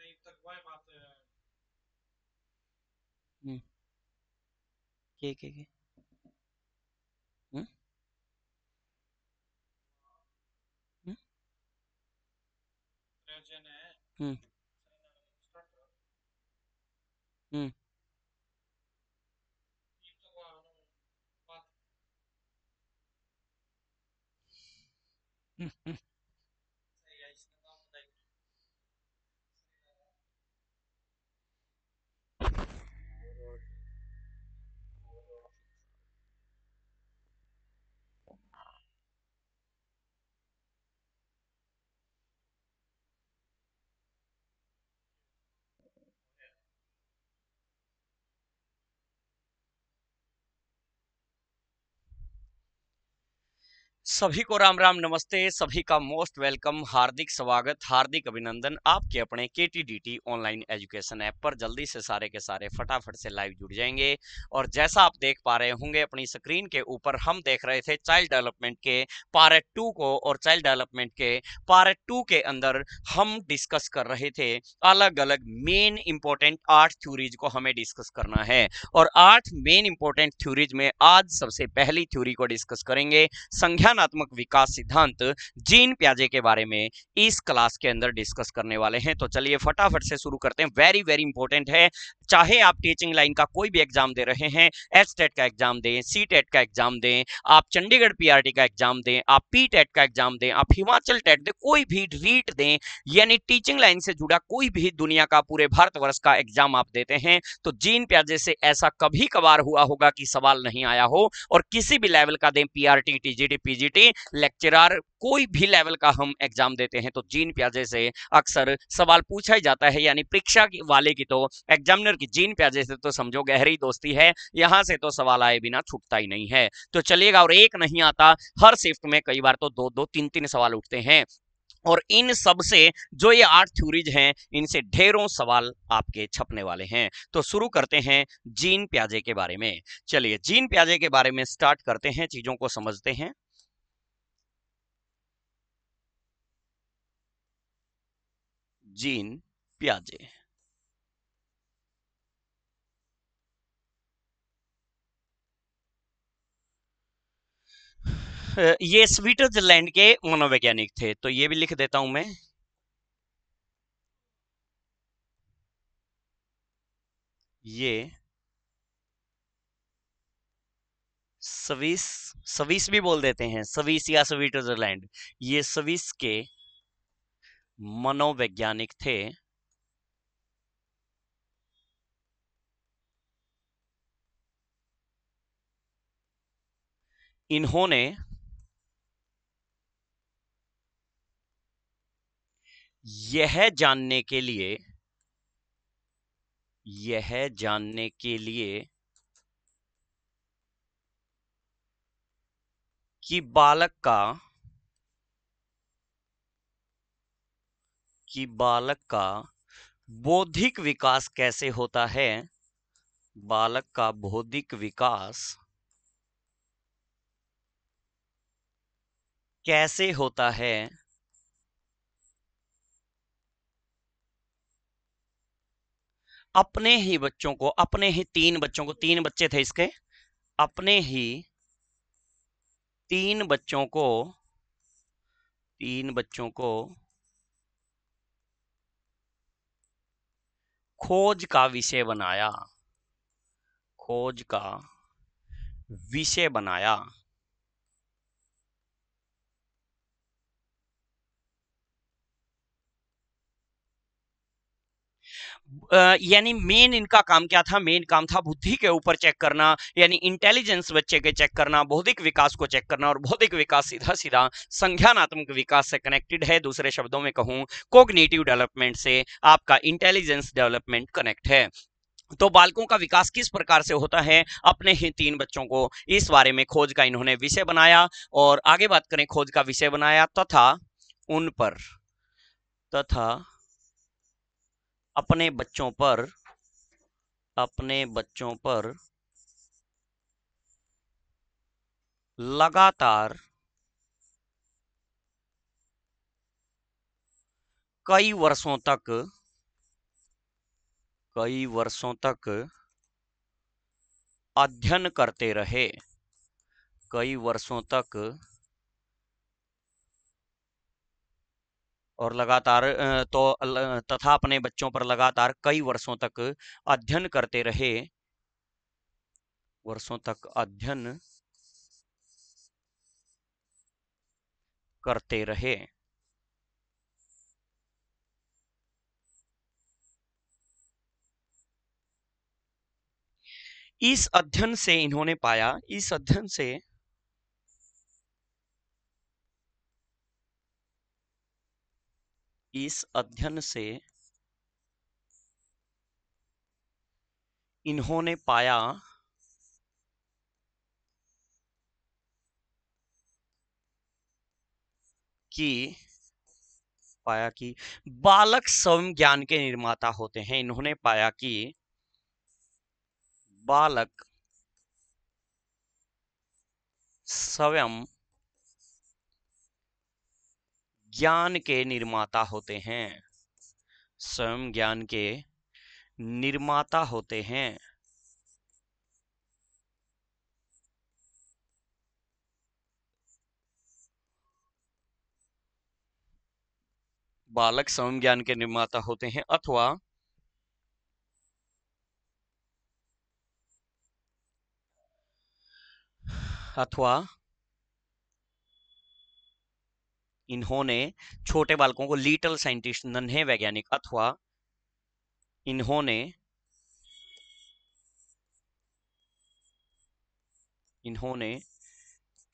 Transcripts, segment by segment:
नहीं तकवाए बात है हम्म के के के हम्म प्रयोजन है हम्म हम्म Mm-hmm. सभी को राम राम नमस्ते सभी का मोस्ट वेलकम हार्दिक स्वागत हार्दिक अभिनंदन आपके अपने K T D T online education app पर जल्दी से सारे के सारे फटाफट से लाइव जुड़ जाएंगे और जैसा आप देख पा रहे होंगे अपनी स्क्रीन के ऊपर हम देख रहे थे चाइल्ड डेवलपमेंट के पार्ट टू को और चाइल्ड डेवलपमेंट के पार्ट टू के अंदर हम डिस्कस कर रहे थे अलग अलग मेन इंपॉर्टेंट आठ थ्यूरीज को हमें डिस्कस करना है और आठ मेन इंपॉर्टेंट थ्यूरीज में आज सबसे पहली थ्यूरी को डिस्कस करेंगे संज्ञान भावनात्मक विकास सिद्धांत जीन प्याजे के बारे में इस क्लास के अंदर डिस्कस करने वाले हैं तो चलिए फटाफट से शुरू करते हैं वेरी वेरी इंपॉर्टेंट है चाहे आप टीचिंग लाइन का कोई भी एग्जाम दे रहे हैं एस टेट का एग्जाम दें सी टेट का एग्जाम दें आप चंडीगढ़ पीआरटी का एग्जाम दें आप पी टेट का एग्जाम दें आप हिमाचल टेट दें कोई भी रीट दें यानी टीचिंग लाइन से जुड़ा कोई भी दुनिया का पूरे भारतवर्ष का एग्जाम आप देते हैं तो जीन प्याजे से ऐसा कभी कभार हुआ होगा कि सवाल नहीं आया हो और किसी भी लेवल का दें पीआरटी टीजीटी पीजीटी छोटे लेक्चरर कोई भी लेवल का हम एग्जाम देते हैं तो जीन प्याजे से अक्सर सवाल पूछा ही जाता है यानी परीक्षा वाले की तो एग्जामिनर की जीन प्याजे से तो समझो गहरी दोस्ती है यहां से तो सवाल आए बिना छूटता ही नहीं है तो चलिएगा और एक नहीं आता हर शिफ्ट में कई बार तो दो दो तीन तीन सवाल उठते हैं और इन सब से जो ये आठ थ्योरीज हैं इनसे ढेरों सवाल आपके छपने वाले हैं तो शुरू करते हैं जीन प्याजे के बारे में चलिए जीन प्याजे के बारे में स्टार्ट करते हैं चीज़ों को समझते हैं जीन प्याजे ये स्विट्जरलैंड के मनोवैज्ञानिक थे तो ये भी लिख देता हूं मैं ये स्विस स्विस भी बोल देते हैं स्विस या स्विट्जरलैंड ये स्विस के मनोवैज्ञानिक थे इन्होंने यह जानने के लिए यह जानने के लिए कि बालक का कि बालक का बौद्धिक विकास कैसे होता है बालक का बौद्धिक विकास कैसे होता है अपने ही बच्चों को अपने ही तीन बच्चों को तीन बच्चे थे इसके अपने ही तीन बच्चों को तीन बच्चों को खोज का विषय बनाया खोज का विषय बनाया यानी मेन इनका काम क्या था मेन काम था बुद्धि के ऊपर चेक करना यानी इंटेलिजेंस बच्चे के चेक करना बौद्धिक विकास को चेक करना और बौद्धिक विकास सीधा सीधा संज्ञानात्मक विकास से कनेक्टेड है दूसरे शब्दों में कहूं कोग्नेटिव डेवलपमेंट से आपका इंटेलिजेंस डेवलपमेंट कनेक्ट है तो बालकों का विकास किस प्रकार से होता है अपने ही तीन बच्चों को इस बारे में खोज का इन्होंने विषय बनाया और आगे बात करें खोज का विषय बनाया तथा उन पर तथा अपने बच्चों पर अपने बच्चों पर लगातार कई वर्षों तक कई वर्षों तक अध्ययन करते रहे कई वर्षों तक और लगातार तो तथा अपने बच्चों पर लगातार कई वर्षों तक अध्ययन करते रहे वर्षों तक अध्ययन करते रहे इस अध्ययन से इन्होंने पाया इस अध्ययन से इस अध्ययन से इन्होंने पाया कि पाया कि बालक स्वयं ज्ञान के निर्माता होते हैं इन्होंने पाया कि बालक स्वयं ज्ञान के निर्माता होते हैं स्वयं ज्ञान के निर्माता होते हैं बालक स्वयं ज्ञान के निर्माता होते हैं अथवा अथवा इन्होंने छोटे बालकों को लिटल साइंटिस्ट नन्हे वैज्ञानिक अथवा इन्होंने इन्होंने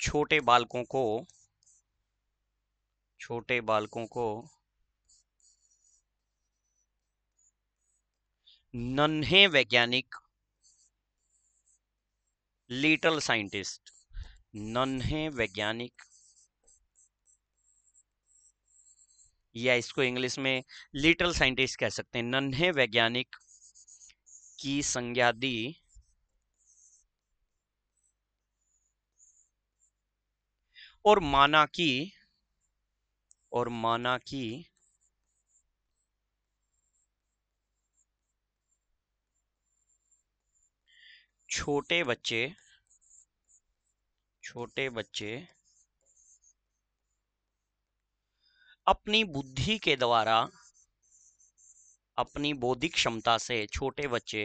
छोटे बालकों को छोटे बालकों को नन्हे वैज्ञानिक लिटल साइंटिस्ट नन्हे वैज्ञानिक या इसको इंग्लिश में लिटल साइंटिस्ट कह सकते हैं नन्हे वैज्ञानिक की संज्ञा दी और माना की और माना की छोटे बच्चे छोटे बच्चे अपनी बुद्धि के द्वारा अपनी बौद्धिक क्षमता से छोटे बच्चे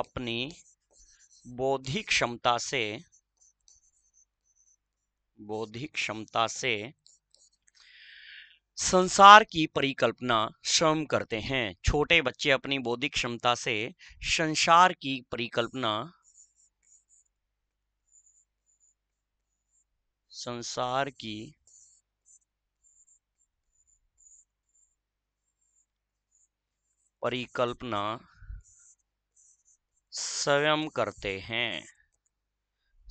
अपनी बौद्धिक क्षमता से बौद्धिक क्षमता से संसार की परिकल्पना श्रम करते हैं छोटे बच्चे अपनी बौद्धिक क्षमता से संसार की परिकल्पना संसार की परिकल्पना स्वयं करते हैं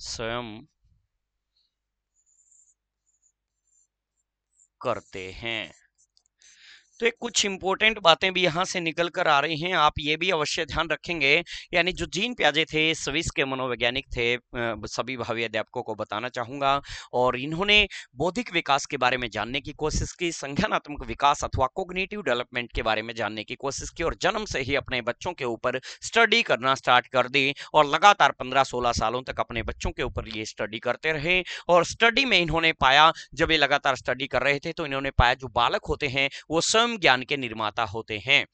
स्वयं करते हैं तो कुछ इंपॉर्टेंट बातें भी यहाँ से निकल कर आ रही हैं आप ये भी अवश्य ध्यान रखेंगे यानी जो जीन प्याजे थे स्विस के मनोवैज्ञानिक थे सभी भावी अध्यापकों को बताना चाहूँगा और इन्होंने बौद्धिक विकास के बारे में जानने की कोशिश की संज्ञानात्मक विकास अथवा कोग्नेटिव डेवलपमेंट के बारे में जानने की कोशिश की और जन्म से ही अपने बच्चों के ऊपर स्टडी करना स्टार्ट कर दी और लगातार पंद्रह सोलह सालों तक अपने बच्चों के ऊपर ये स्टडी करते रहे और स्टडी में इन्होंने पाया जब ये लगातार स्टडी कर रहे थे तो इन्होंने पाया जो बालक होते हैं वो स्वयं ज्ञान के निर्माता होते हैं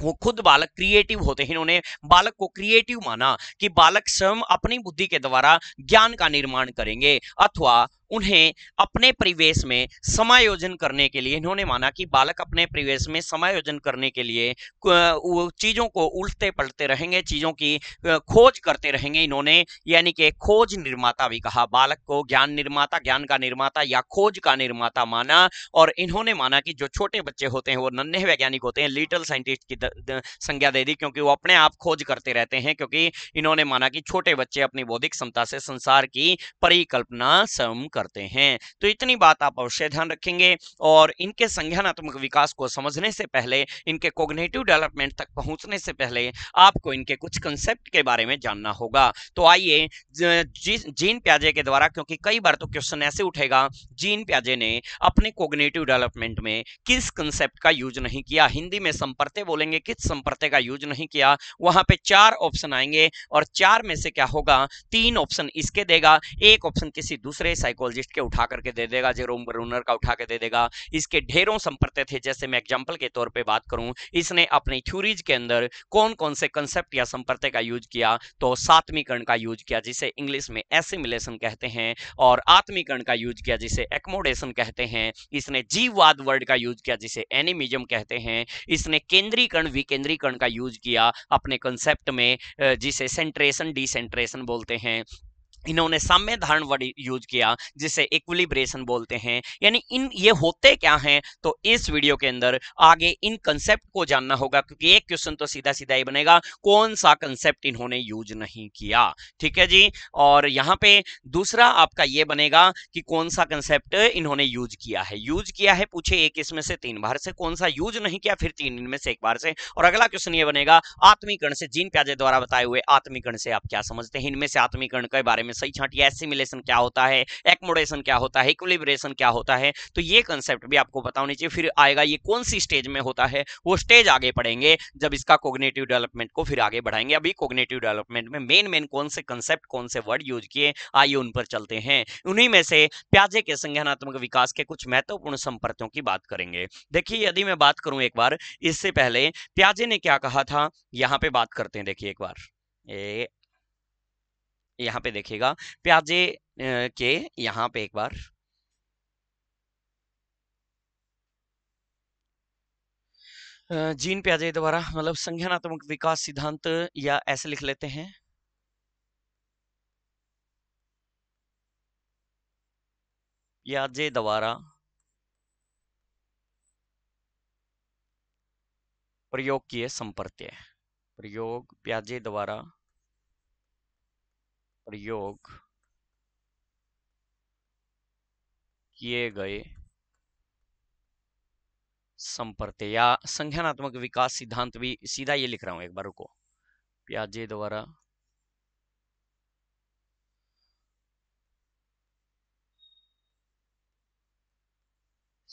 वो खुद बालक क्रिएटिव होते हैं इन्होंने बालक को क्रिएटिव माना कि बालक स्वयं अपनी बुद्धि के द्वारा ज्ञान का निर्माण करेंगे अथवा उन्हें अपने परिवेश में समायोजन करने के लिए इन्होंने माना कि बालक अपने परिवेश में समायोजन करने के लिए चीज़ों को उल्टे पलटते रहेंगे चीज़ों की खोज करते रहेंगे इन्होंने यानी कि खोज निर्माता भी कहा बालक को ज्ञान निर्माता ज्ञान का निर्माता या खोज का निर्माता माना और इन्होंने माना कि जो छोटे बच्चे होते हैं वो नन्हे वैज्ञानिक होते हैं लिटिल साइंटिस्ट की संज्ञा दे दी क्योंकि वो अपने आप खोज करते रहते हैं क्योंकि इन्होंने माना कि छोटे बच्चे अपनी बौद्धिक क्षमता से संसार की परिकल्पना स्वयं कर करते हैं तो इतनी बात आप अवश्य ध्यान रखेंगे और इनके संज्ञानात्मक विकास को समझने से पहले इनके कोग्नेटिव डेवलपमेंट तक पहुंचने से पहले आपको इनके कुछ कंसेप्ट के बारे में जानना होगा तो आइए जीन प्याजे के द्वारा क्योंकि कई बार तो क्वेश्चन ऐसे उठेगा जीन प्याजे ने अपने कोग्नेटिव डेवलपमेंट में किस कंसेप्ट का यूज नहीं किया हिंदी में संपर्ते बोलेंगे किस संपर्ते का यूज नहीं किया वहां पे चार ऑप्शन आएंगे और चार में से क्या होगा तीन ऑप्शन इसके देगा एक ऑप्शन किसी दूसरे साइकोल साइकोलॉजिस्ट के उठा करके दे देगा जेरोम ब्रूनर का उठा के दे देगा इसके ढेरों संपर्क थे जैसे मैं एग्जाम्पल के तौर पर बात करूँ इसने अपनी थ्यूरीज के अंदर कौन कौन से कंसेप्ट या संपर्क का यूज किया तो सातवीकरण का यूज किया जिसे इंग्लिश में एसिमिलेशन कहते हैं और आत्मीकरण का यूज किया जिसे एकमोडेशन कहते हैं इसने जीववाद वर्ड का यूज किया जिसे एनिमिज्म कहते हैं इसने केंद्रीकरण विकेंद्रीकरण का यूज किया अपने कंसेप्ट में जिसे सेंट्रेशन डिसेंट्रेशन बोलते हैं इन्होंने साम्य धारण वर्ड यूज किया जिसे इक्विलिब्रेशन बोलते हैं यानी इन ये होते क्या हैं तो इस वीडियो के अंदर आगे इन कंसेप्ट को जानना होगा क्योंकि एक क्वेश्चन तो सीधा सीधा ही बनेगा कौन सा कंसेप्ट इन्होंने यूज नहीं किया ठीक है जी और यहाँ पे दूसरा आपका ये बनेगा कि कौन सा कंसेप्ट इन्होंने यूज किया है यूज किया है पूछे एक इसमें से तीन बार से कौन सा यूज नहीं किया फिर तीन इनमें से एक बार से और अगला क्वेश्चन ये बनेगा आत्मीकरण से जीन प्याजे द्वारा बताए हुए आत्मीकरण से आप क्या समझते हैं इनमें से आत्मीकरण के बारे में में सही छाटिए एसिमिलेशन क्या होता है एक्मोडेशन क्या होता है इक्विलिब्रेशन क्या होता है तो ये कंसेप्ट भी आपको पता होनी चाहिए फिर आएगा ये कौन सी स्टेज में होता है वो स्टेज आगे पढ़ेंगे जब इसका कोग्नेटिव डेवलपमेंट को फिर आगे बढ़ाएंगे अभी कोग्नेटिव डेवलपमेंट में मेन मेन कौन से कंसेप्ट कौन से वर्ड यूज किए आइए उन पर चलते हैं उन्हीं में से प्याजे के संज्ञानात्मक विकास के कुछ महत्वपूर्ण संपर्कों की बात करेंगे देखिए यदि मैं बात करूं एक बार इससे पहले प्याजे ने क्या कहा था यहां पे बात करते हैं देखिए एक बार ए यहाँ पे देखिएगा प्याजे के यहाँ पे एक बार जीन प्याजे द्वारा मतलब संज्ञानात्मक विकास सिद्धांत या ऐसे लिख लेते हैं प्याजे द्वारा प्रयोग किए संपर्त्य प्रयोग प्याजे द्वारा प्रयोग किए गए संपर्क या संख्यात्मक विकास सिद्धांत भी सीधा ये लिख रहा हूं एक बार रुको प्याजे द्वारा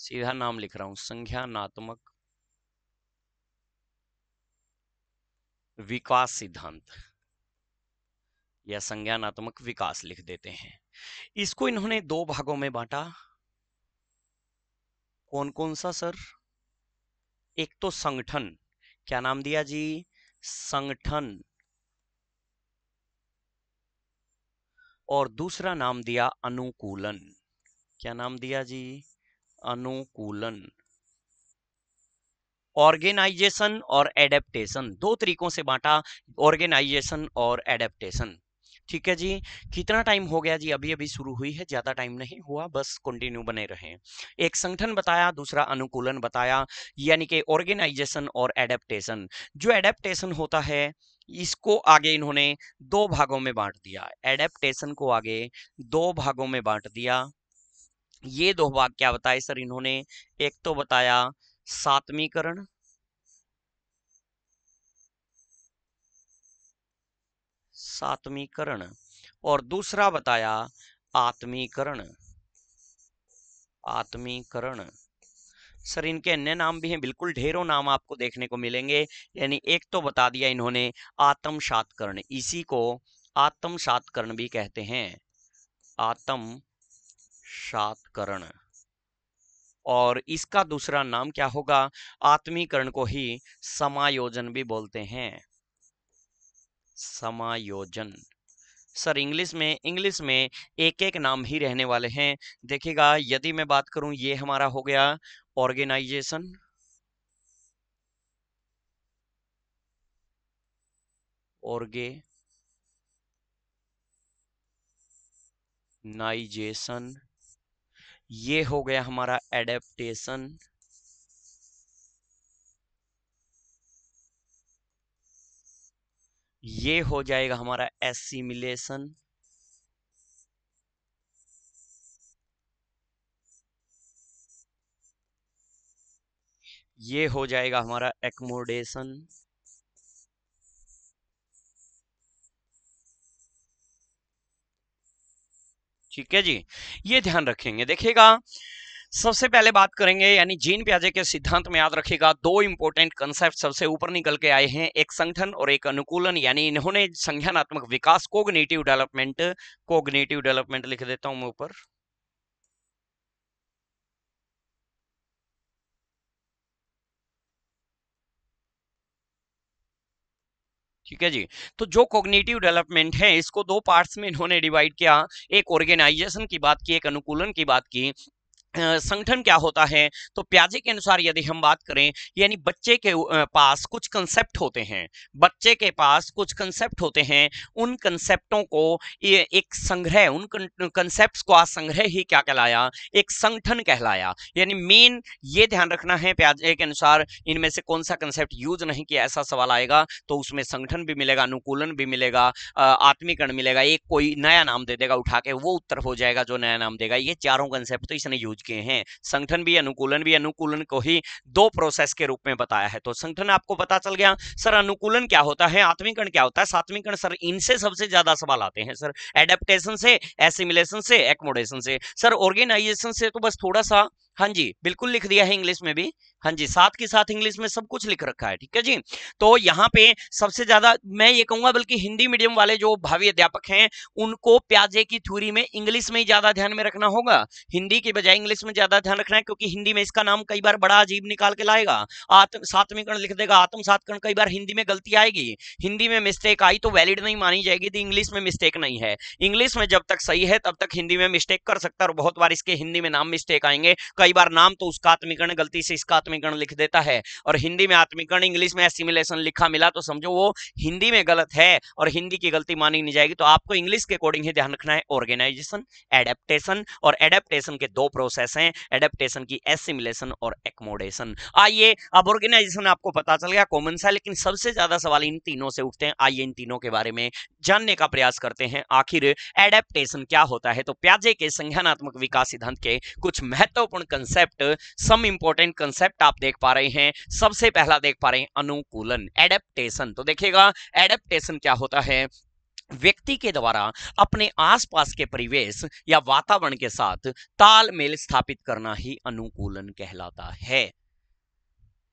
सीधा नाम लिख रहा हूं संज्ञानात्मक विकास सिद्धांत या संज्ञानात्मक विकास लिख देते हैं इसको इन्होंने दो भागों में बांटा कौन कौन सा सर एक तो संगठन क्या नाम दिया जी संगठन और दूसरा नाम दिया अनुकूलन क्या नाम दिया जी अनुकूलन ऑर्गेनाइजेशन और एडेप्टेशन दो तरीकों से बांटा ऑर्गेनाइजेशन और एडेप्टेशन ठीक है जी कितना टाइम हो गया जी अभी अभी शुरू हुई है ज्यादा टाइम नहीं हुआ बस कंटिन्यू बने रहे एक संगठन बताया दूसरा अनुकूलन बताया यानी कि ऑर्गेनाइजेशन और एडेप्टेशन जो एडेप्टेशन होता है इसको आगे इन्होंने दो भागों में बांट दिया एडेप्टेशन को आगे दो भागों में बांट दिया ये दो भाग क्या बताए सर इन्होंने एक तो बताया सातवीकरण सात्वीकरण और दूसरा बताया आत्मीकरण आत्मीकरण सर इनके अन्य नाम भी हैं बिल्कुल ढेरों नाम आपको देखने को मिलेंगे यानी एक तो बता दिया इन्होंने आत्म सातकरण इसी को आत्म सातकरण भी कहते हैं आत्म सातकरण और इसका दूसरा नाम क्या होगा आत्मीकरण को ही समायोजन भी बोलते हैं समायोजन सर इंग्लिश में इंग्लिश में एक एक नाम ही रहने वाले हैं देखिएगा यदि मैं बात करूं ये हमारा हो गया ऑर्गेनाइजेशन ऑर्गे नाइजेशन ये हो गया हमारा एडेप्टेशन ये हो जाएगा हमारा एसिमिलेशन ये हो जाएगा हमारा एकमोडेशन ठीक है जी ये ध्यान रखेंगे देखिएगा सबसे पहले बात करेंगे यानी जीन प्याजे के सिद्धांत में याद रखिएगा दो इंपॉर्टेंट कंसेप्ट सबसे ऊपर निकल के आए हैं एक संगठन और एक अनुकूलन यानी इन्होंने संज्ञानात्मक विकास कोग्नेटिव डेवलपमेंट कोग्नेटिव डेवलपमेंट लिख देता हूं मैं ऊपर ठीक है जी तो जो कोग्निटिव डेवलपमेंट है इसको दो पार्ट्स में इन्होंने डिवाइड किया एक ऑर्गेनाइजेशन की बात की एक अनुकूलन की बात की संगठन क्या होता है तो प्याजे के अनुसार यदि हम बात करें यानी बच्चे के पास कुछ कंसेप्ट होते हैं बच्चे के पास कुछ कंसेप्ट होते हैं उन कंसेप्टों को एक संग्रह उन कंसेप्ट को आज संग्रह ही क्या कहलाया एक संगठन कहलाया यानी मेन ये ध्यान रखना है प्याजे के अनुसार इनमें से कौन सा कंसेप्ट यूज नहीं किया ऐसा सवाल आएगा तो उसमें संगठन भी मिलेगा अनुकूलन भी मिलेगा आत्मीकरण मिलेगा एक कोई नया नाम दे देगा उठा के वो उत्तर हो जाएगा जो नया नाम देगा ये चारों कंसेप्ट तो इसने यूज पहुंच गए हैं संगठन भी अनुकूलन भी अनुकूलन को ही दो प्रोसेस के रूप में बताया है तो संगठन आपको पता चल गया सर अनुकूलन क्या होता है आत्मीकरण क्या होता है सातवीकरण सर इनसे सबसे ज्यादा सवाल आते हैं सर एडेप्टेशन से एसिमुलेशन से एकोमोडेशन से सर ऑर्गेनाइजेशन से तो बस थोड़ा सा हाँ जी बिल्कुल लिख दिया है इंग्लिश में भी हाँ जी साथ के साथ इंग्लिश में सब कुछ लिख रखा है ठीक है जी तो यहाँ पे सबसे ज्यादा मैं ये कहूंगा बल्कि हिंदी मीडियम वाले जो भावी अध्यापक हैं उनको प्याजे की थ्योरी में इंग्लिश में ही ज्यादा ध्यान में रखना होगा हिंदी के बजाय इंग्लिश में ज्यादा ध्यान रखना है क्योंकि हिंदी में इसका नाम कई बार बड़ा अजीब निकाल के लाएगा आत्म सातवीकरण लिख देगा आत्म सातकरण कई बार हिंदी में गलती आएगी हिंदी में मिस्टेक आई तो वैलिड नहीं मानी जाएगी तो इंग्लिश में मिस्टेक नहीं है इंग्लिश में जब तक सही है तब तक हिंदी में मिस्टेक कर सकता है और बहुत बार इसके हिंदी में नाम मिस्टेक आएंगे कई बार नाम तो उसका आत्मिकरण गलती से इसका आत्मिकरण लिख देता है और हिंदी में आत्मिकरण इंग्लिश में एसिमिलेशन लिखा मिला तो समझो वो हिंदी में गलत है और हिंदी की गलती मानी नहीं जाएगी तो आपको इंग्लिश के अकॉर्डिंग ही ध्यान रखना है ऑर्गेनाइजेशन एडेप्टेशन और एडेप्टेशन के दो प्रोसेस हैं एडेप्टेशन की एसिमिलेशन और एकमोडेशन आइए अब ऑर्गेनाइजेशन आपको पता चल गया कॉमन सा लेकिन सबसे ज्यादा सवाल इन तीनों से उठते हैं आइए इन तीनों के बारे में जानने का प्रयास करते हैं आखिर एडेप्टेशन क्या होता है तो प्याजे के संज्ञानात्मक विकास सिद्धांत के कुछ महत्वपूर्ण कंसेप्ट सम इंपोर्टेंट कंसेप्ट आप देख पा रहे हैं सबसे पहला देख पा रहे हैं अनुकूलन एडेप्टेशन तो देखिएगा एडेप्टेशन क्या होता है व्यक्ति के द्वारा अपने आसपास के परिवेश या वातावरण के साथ तालमेल स्थापित करना ही अनुकूलन कहलाता है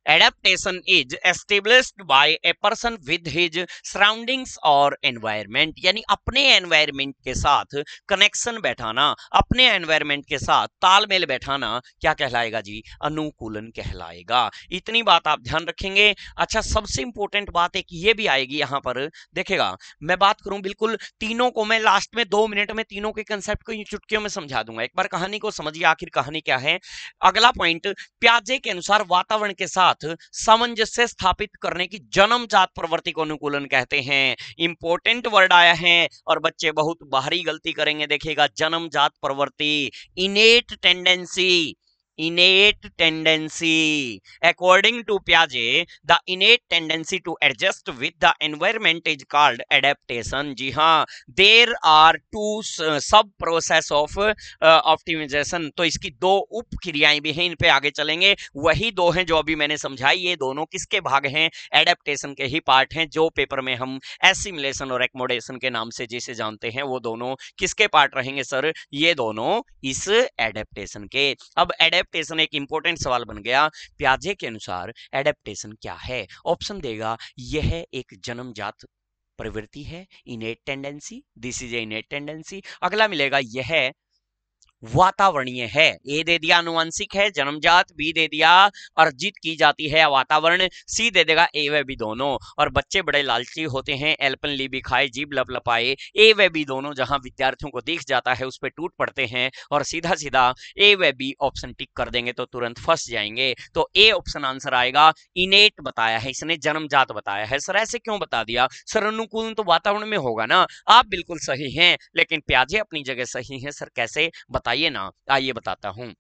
adaptation is established by a person with his surroundings or environment यानी अपने एनवायरमेंट के साथ कनेक्शन बैठाना अपने एनवायरमेंट के साथ तालमेल बैठाना क्या कहलाएगा जी अनुकूलन कहलाएगा इतनी बात आप ध्यान रखेंगे अच्छा सबसे इंपॉर्टेंट बात एक ये भी आएगी यहाँ पर देखेगा मैं बात करूं बिल्कुल तीनों को मैं लास्ट में दो मिनट में तीनों के कंसेप्ट को चुटकियों में समझा दूंगा एक बार कहानी को समझिए आखिर कहानी क्या है अगला पॉइंट प्याजे के अनुसार वातावरण के साथ साथ सामंजस्य स्थापित करने की जन्मजात प्रवृत्ति को अनुकूलन कहते हैं इंपॉर्टेंट वर्ड आया है और बच्चे बहुत बाहरी गलती करेंगे देखिएगा जन्मजात प्रवृत्ति innate tendency innate tendency according to piaget the innate tendency to adjust with the environment is called adaptation ji ha there are two sub process of uh, optimization तो इसकी दो उप क्रियाएं भी हैं इन पे आगे चलेंगे वही दो हैं जो अभी मैंने समझाई ये दोनों किसके भाग हैं एडेप्टेशन के ही पार्ट हैं जो पेपर में हम एसिमुलेशन और एक्मोडेशन के नाम से जिसे जानते हैं वो दोनों किसके पार्ट रहेंगे सर ये दोनों इस एडेप्टेशन के अब एडेप एडेप्टेशन एक इंपॉर्टेंट सवाल बन गया प्याजे के अनुसार एडेप्टेशन क्या है ऑप्शन देगा यह एक जन्मजात प्रवृत्ति है innate tendency this is a innate tendency अगला मिलेगा यह वातावरणीय है ए दे दिया अनुवंशिक है जन्मजात बी दे दिया अर्जित की जाती है वातावरण सी दे देगा ए वे भी दोनों और बच्चे बड़े लालची होते हैं एल्पन भी खाए जीव लप लपाए ए वे भी दोनों जहां विद्यार्थियों को दिख जाता है उस पर टूट पड़ते हैं और सीधा सीधा ए वे बी ऑप्शन टिक कर देंगे तो तुरंत फंस जाएंगे तो ए ऑप्शन आंसर आएगा इनेट बताया है इसने जन्मजात बताया है सर ऐसे क्यों बता दिया सर अनुकूल तो वातावरण में होगा ना आप बिल्कुल सही हैं लेकिन प्याजे अपनी जगह सही है सर कैसे बताया आइए ना आइए बताता हूँ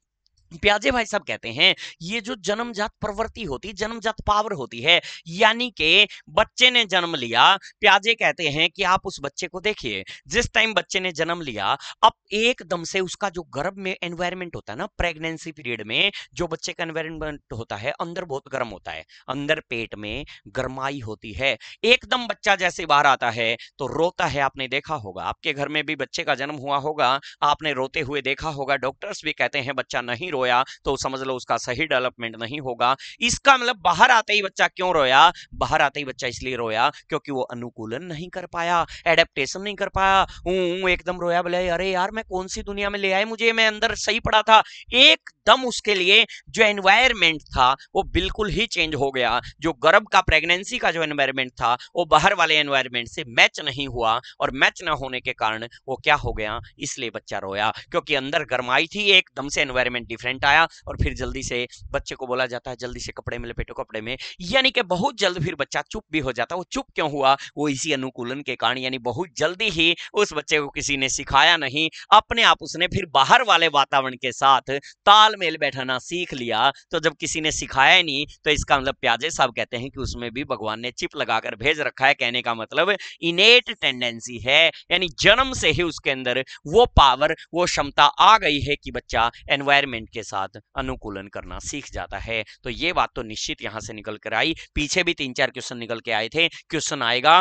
प्याजे भाई साहब कहते हैं ये जो जन्मजात प्रवृत्ति होती जन्मजात पावर होती है यानी के बच्चे ने जन्म लिया प्याजे कहते हैं कि आप उस बच्चे को देखिए जिस टाइम बच्चे ने जन्म लिया अब एकदम से उसका जो गर्भ में एनवायरमेंट होता है ना प्रेगनेंसी पीरियड में जो बच्चे का एनवायरमेंट होता है अंदर बहुत गर्म होता है अंदर पेट में गर्माई होती है एकदम बच्चा जैसे बाहर आता है तो रोता है आपने देखा होगा आपके घर में भी बच्चे का जन्म हुआ होगा आपने रोते हुए देखा होगा डॉक्टर्स भी कहते हैं बच्चा नहीं रो रोया तो समझ लो उसका सही डेवलपमेंट नहीं होगा इसका मतलब बाहर आते ही बच्चा क्यों रोया बाहर आते ही बच्चा इसलिए रोया क्योंकि वो अनुकूलन नहीं कर पाया एडेप्टेशन नहीं कर पाया एकदम रोया बोले अरे यार मैं कौन सी दुनिया में ले आए मुझे मैं अंदर सही पड़ा था एकदम उसके लिए जो एनवायरमेंट था वो बिल्कुल ही चेंज हो गया जो गर्भ का प्रेगनेंसी का जो एनवायरमेंट था वो बाहर वाले एनवायरमेंट से मैच नहीं हुआ और मैच ना होने के कारण वो क्या हो गया इसलिए बच्चा रोया क्योंकि अंदर गर्माई थी एकदम से एनवायरमेंट डिफरेंट पेरेंट आया और फिर जल्दी से बच्चे को बोला जाता है जल्दी से कपड़े में लपेटो कपड़े में यानी कि बहुत जल्द फिर बच्चा चुप भी हो जाता वो चुप क्यों हुआ वो इसी अनुकूलन के कारण यानी बहुत जल्दी ही उस बच्चे को किसी ने सिखाया नहीं अपने आप उसने फिर बाहर वाले वातावरण के साथ तालमेल बैठाना सीख लिया तो जब किसी ने सिखाया नहीं तो इसका मतलब प्याजे साहब कहते हैं कि उसमें भी भगवान ने चिप लगाकर भेज रखा है कहने का मतलब इनेट टेंडेंसी है यानी जन्म से ही उसके अंदर वो पावर वो क्षमता आ गई है कि बच्चा एनवायरमेंट के साथ अनुकूलन करना सीख जाता है तो ये बात तो निश्चित यहां से निकल कर आई पीछे भी तीन चार क्वेश्चन निकल के आए थे क्वेश्चन आएगा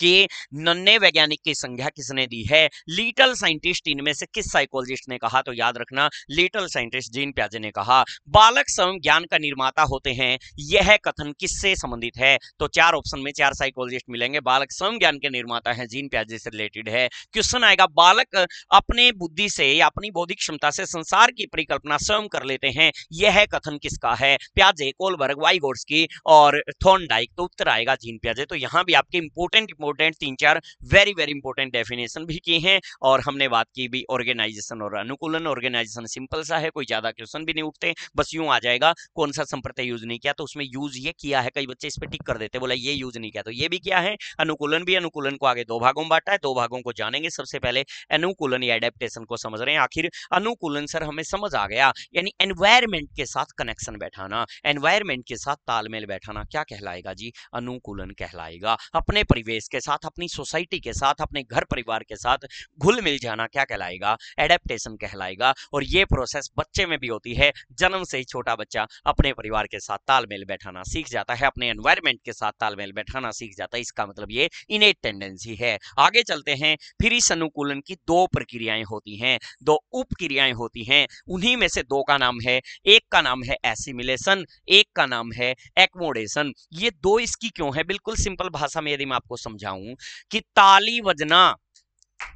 कि नन्हे वैज्ञानिक की संख्या किसने दी है लिटल साइंटिस्ट इनमें से किस साइकोलॉजिस्ट ने कहा तो याद रखना लिटल साइंटिस्ट जीन प्याजे ने कहा बालक स्वयं ज्ञान का निर्माता होते हैं यह कथन किससे संबंधित है तो चार ऑप्शन में चार साइकोलॉजिस्ट मिलेंगे बालक स्वयं ज्ञान के निर्माता है जीन प्याजे से रिलेटेड है क्वेश्चन आएगा बालक अपने बुद्धि से या अपनी बौद्धिक क्षमता से संसार की परिकल्पना स्वयं कर लेते हैं यह कथन किसका है प्याजे कोलबर्ग वाइगोड्स की और थोन तो उत्तर आएगा जीन प्याजे तो यहां भी आपके इंपोर्टेंट इंपोर्टेंट तीन चार वेरी वेरी इंपोर्टेंट डेफिनेशन भी किए हैं और हमने बात की भी ऑर्गेनाइजेशन और अनुकूलन ऑर्गेनाइजेशन सिंपल सा है कोई ज्यादा क्वेश्चन भी नहीं उठते बस यूं आ जाएगा कौन सा संप्रदाय यूज नहीं किया तो उसमें यूज ये किया है कई बच्चे इस पर टिक कर देते बोला ये यूज नहीं किया तो ये भी किया है अनुकूलन भी अनुकूलन को आगे दो भागों में बांटा है दो भागों को जानेंगे सबसे पहले अनुकूलन या एडेप्टेशन को समझ रहे हैं आखिर अनुकूलन सर हमें समझ आ गया यानी एनवायरमेंट के साथ कनेक्शन बैठाना एनवायरमेंट के साथ तालमेल बैठाना क्या कहलाएगा जी अनुकूलन कहलाएगा अपने परिवेश के साथ अपनी सोसाइटी के साथ अपने घर परिवार के साथ घुल मिल जाना क्या कहलाएगा एडेप्टेशन कहलाएगा और ये प्रोसेस बच्चे में भी होती है जन्म से ही छोटा बच्चा अपने परिवार के साथ तालमेल बैठाना सीख जाता है अपने एनवायरमेंट के साथ तालमेल बैठाना सीख जाता है इसका मतलब ये इनेट टेंडेंसी है आगे चलते हैं फिर इस अनुकूलन की दो प्रक्रियाएं होती हैं दो उप होती हैं उन्हीं में से दो का नाम है एक का नाम है एसिमिलेशन एक का नाम है एक्मोडेशन ये दो इसकी क्यों है बिल्कुल सिंपल भाषा में यदि मैं आपको समझ समझाऊं कि ताली बजना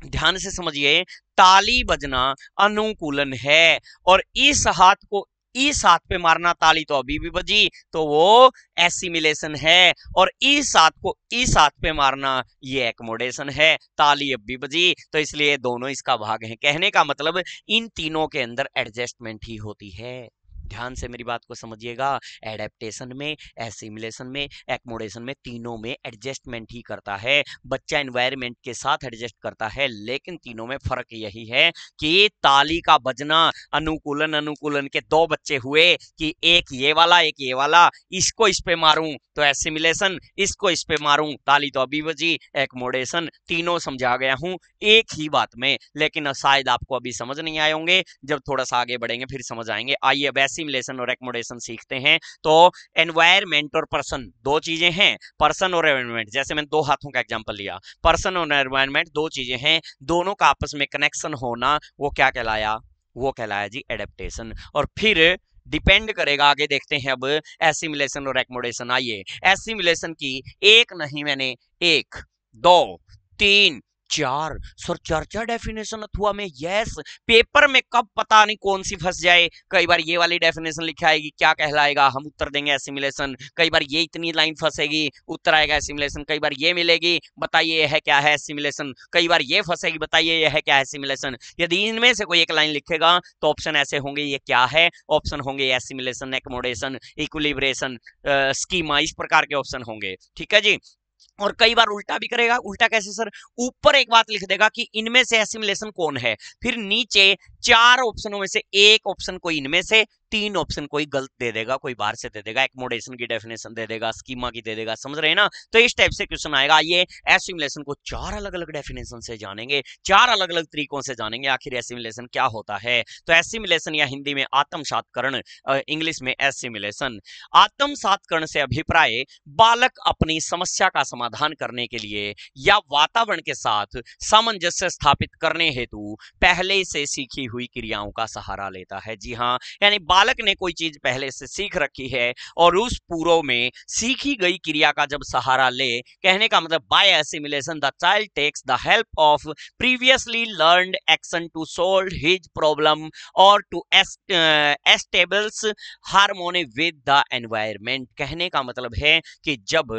ध्यान से समझिए ताली बजना अनुकूलन है और इस हाथ को इस हाथ पे मारना ताली तो अभी भी बजी तो वो एसिमिलेशन है और इस हाथ को इस हाथ पे मारना ये एकमोडेशन है ताली अब भी बजी तो इसलिए दोनों इसका भाग है कहने का मतलब इन तीनों के अंदर एडजस्टमेंट ही होती है ध्यान से मेरी बात को समझिएगा एडेप्टेशन में एसिमुलेशन में एकोमोडेशन में तीनों में एडजस्टमेंट ही करता है बच्चा इन्वायरमेंट के साथ एडजस्ट करता है लेकिन तीनों में फर्क यही है कि ताली का बजना अनुकूलन अनुकूलन के दो बच्चे हुए कि एक ये वाला एक ये वाला इसको इस पे मारूं तो एसिमुलेशन इसको इस पे मारूं ताली तो अभी बजी एकोमोडेशन तीनों समझा गया हूं एक ही बात में लेकिन शायद आपको अभी समझ नहीं आए होंगे जब थोड़ा सा आगे बढ़ेंगे फिर समझ आएंगे आइए वैसे एसिमुलेशन और एकमोडेशन सीखते हैं तो एनवायरमेंट और पर्सन दो चीजें हैं पर्सन और एनवायरमेंट जैसे मैंने दो हाथों का एग्जाम्पल लिया पर्सन और एनवायरमेंट दो चीजें हैं दोनों का आपस में कनेक्शन होना वो क्या कहलाया वो कहलाया जी एडेप्टेशन और फिर डिपेंड करेगा आगे देखते हैं अब एसिमुलेशन और एकमोडेशन आइए एसिमुलेशन की एक नहीं मैंने एक दो तीन चार सर चार चार डेफिनेशन अथवा में यस पेपर में कब पता नहीं कौन सी फंस जाए कई बार ये वाली डेफिनेशन लिखी आएगी क्या कहलाएगा हम उत्तर देंगे एसिमिलेशन कई बार ये इतनी लाइन फंसेगी उत्तर आएगा एसिमिलेशन कई बार ये मिलेगी बताइए यह है क्या है एसिमिलेशन कई बार ये फंसेगी बताइए यह है क्या है एसिमिलेशन यदि इनमें से कोई एक लाइन लिखेगा तो ऑप्शन ऐसे होंगे ये क्या है ऑप्शन होंगे एसिमिलेशन एकोमोडेशन इक्विलिब्रेशन स्कीमा इस प्रकार के ऑप्शन होंगे ठीक है जी और कई बार उल्टा भी करेगा उल्टा कैसे सर ऊपर एक बात लिख देगा कि इनमें से एसिमुलेशन कौन है फिर नीचे चार ऑप्शनों में से एक ऑप्शन कोई इनमें से तीन ऑप्शन कोई गलत दे देगा कोई बाहर से दे देगा एकोमोडेशन की डेफिनेशन दे देगा स्कीमा की दे देगा समझ रहे हैं ना तो इस टाइप से क्वेश्चन आएगा ये एसिमुलेशन को चार अलग अलग डेफिनेशन से जानेंगे चार अलग अलग तरीकों से जानेंगे आखिर एसिमुलेशन क्या होता है तो एसिमुलेशन या हिंदी में आत्मसातकरण इंग्लिश में एसिमुलेशन आत्मसातकरण से अभिप्राय बालक अपनी समस्या का समाधान करने के लिए या वातावरण के साथ सामंजस्य स्थापित करने हेतु पहले से सीखी हुई क्रियाओं का सहारा लेता है जी हाँ यानी बालक ने कोई चीज पहले से सीख रखी है और उस पूर्व में सीखी गई क्रिया का जब सहारा ले कहने का मतलब by assimilation the child takes the help of previously learn action to solve his problem और to establish harmony with the environment कहने का मतलब है कि जब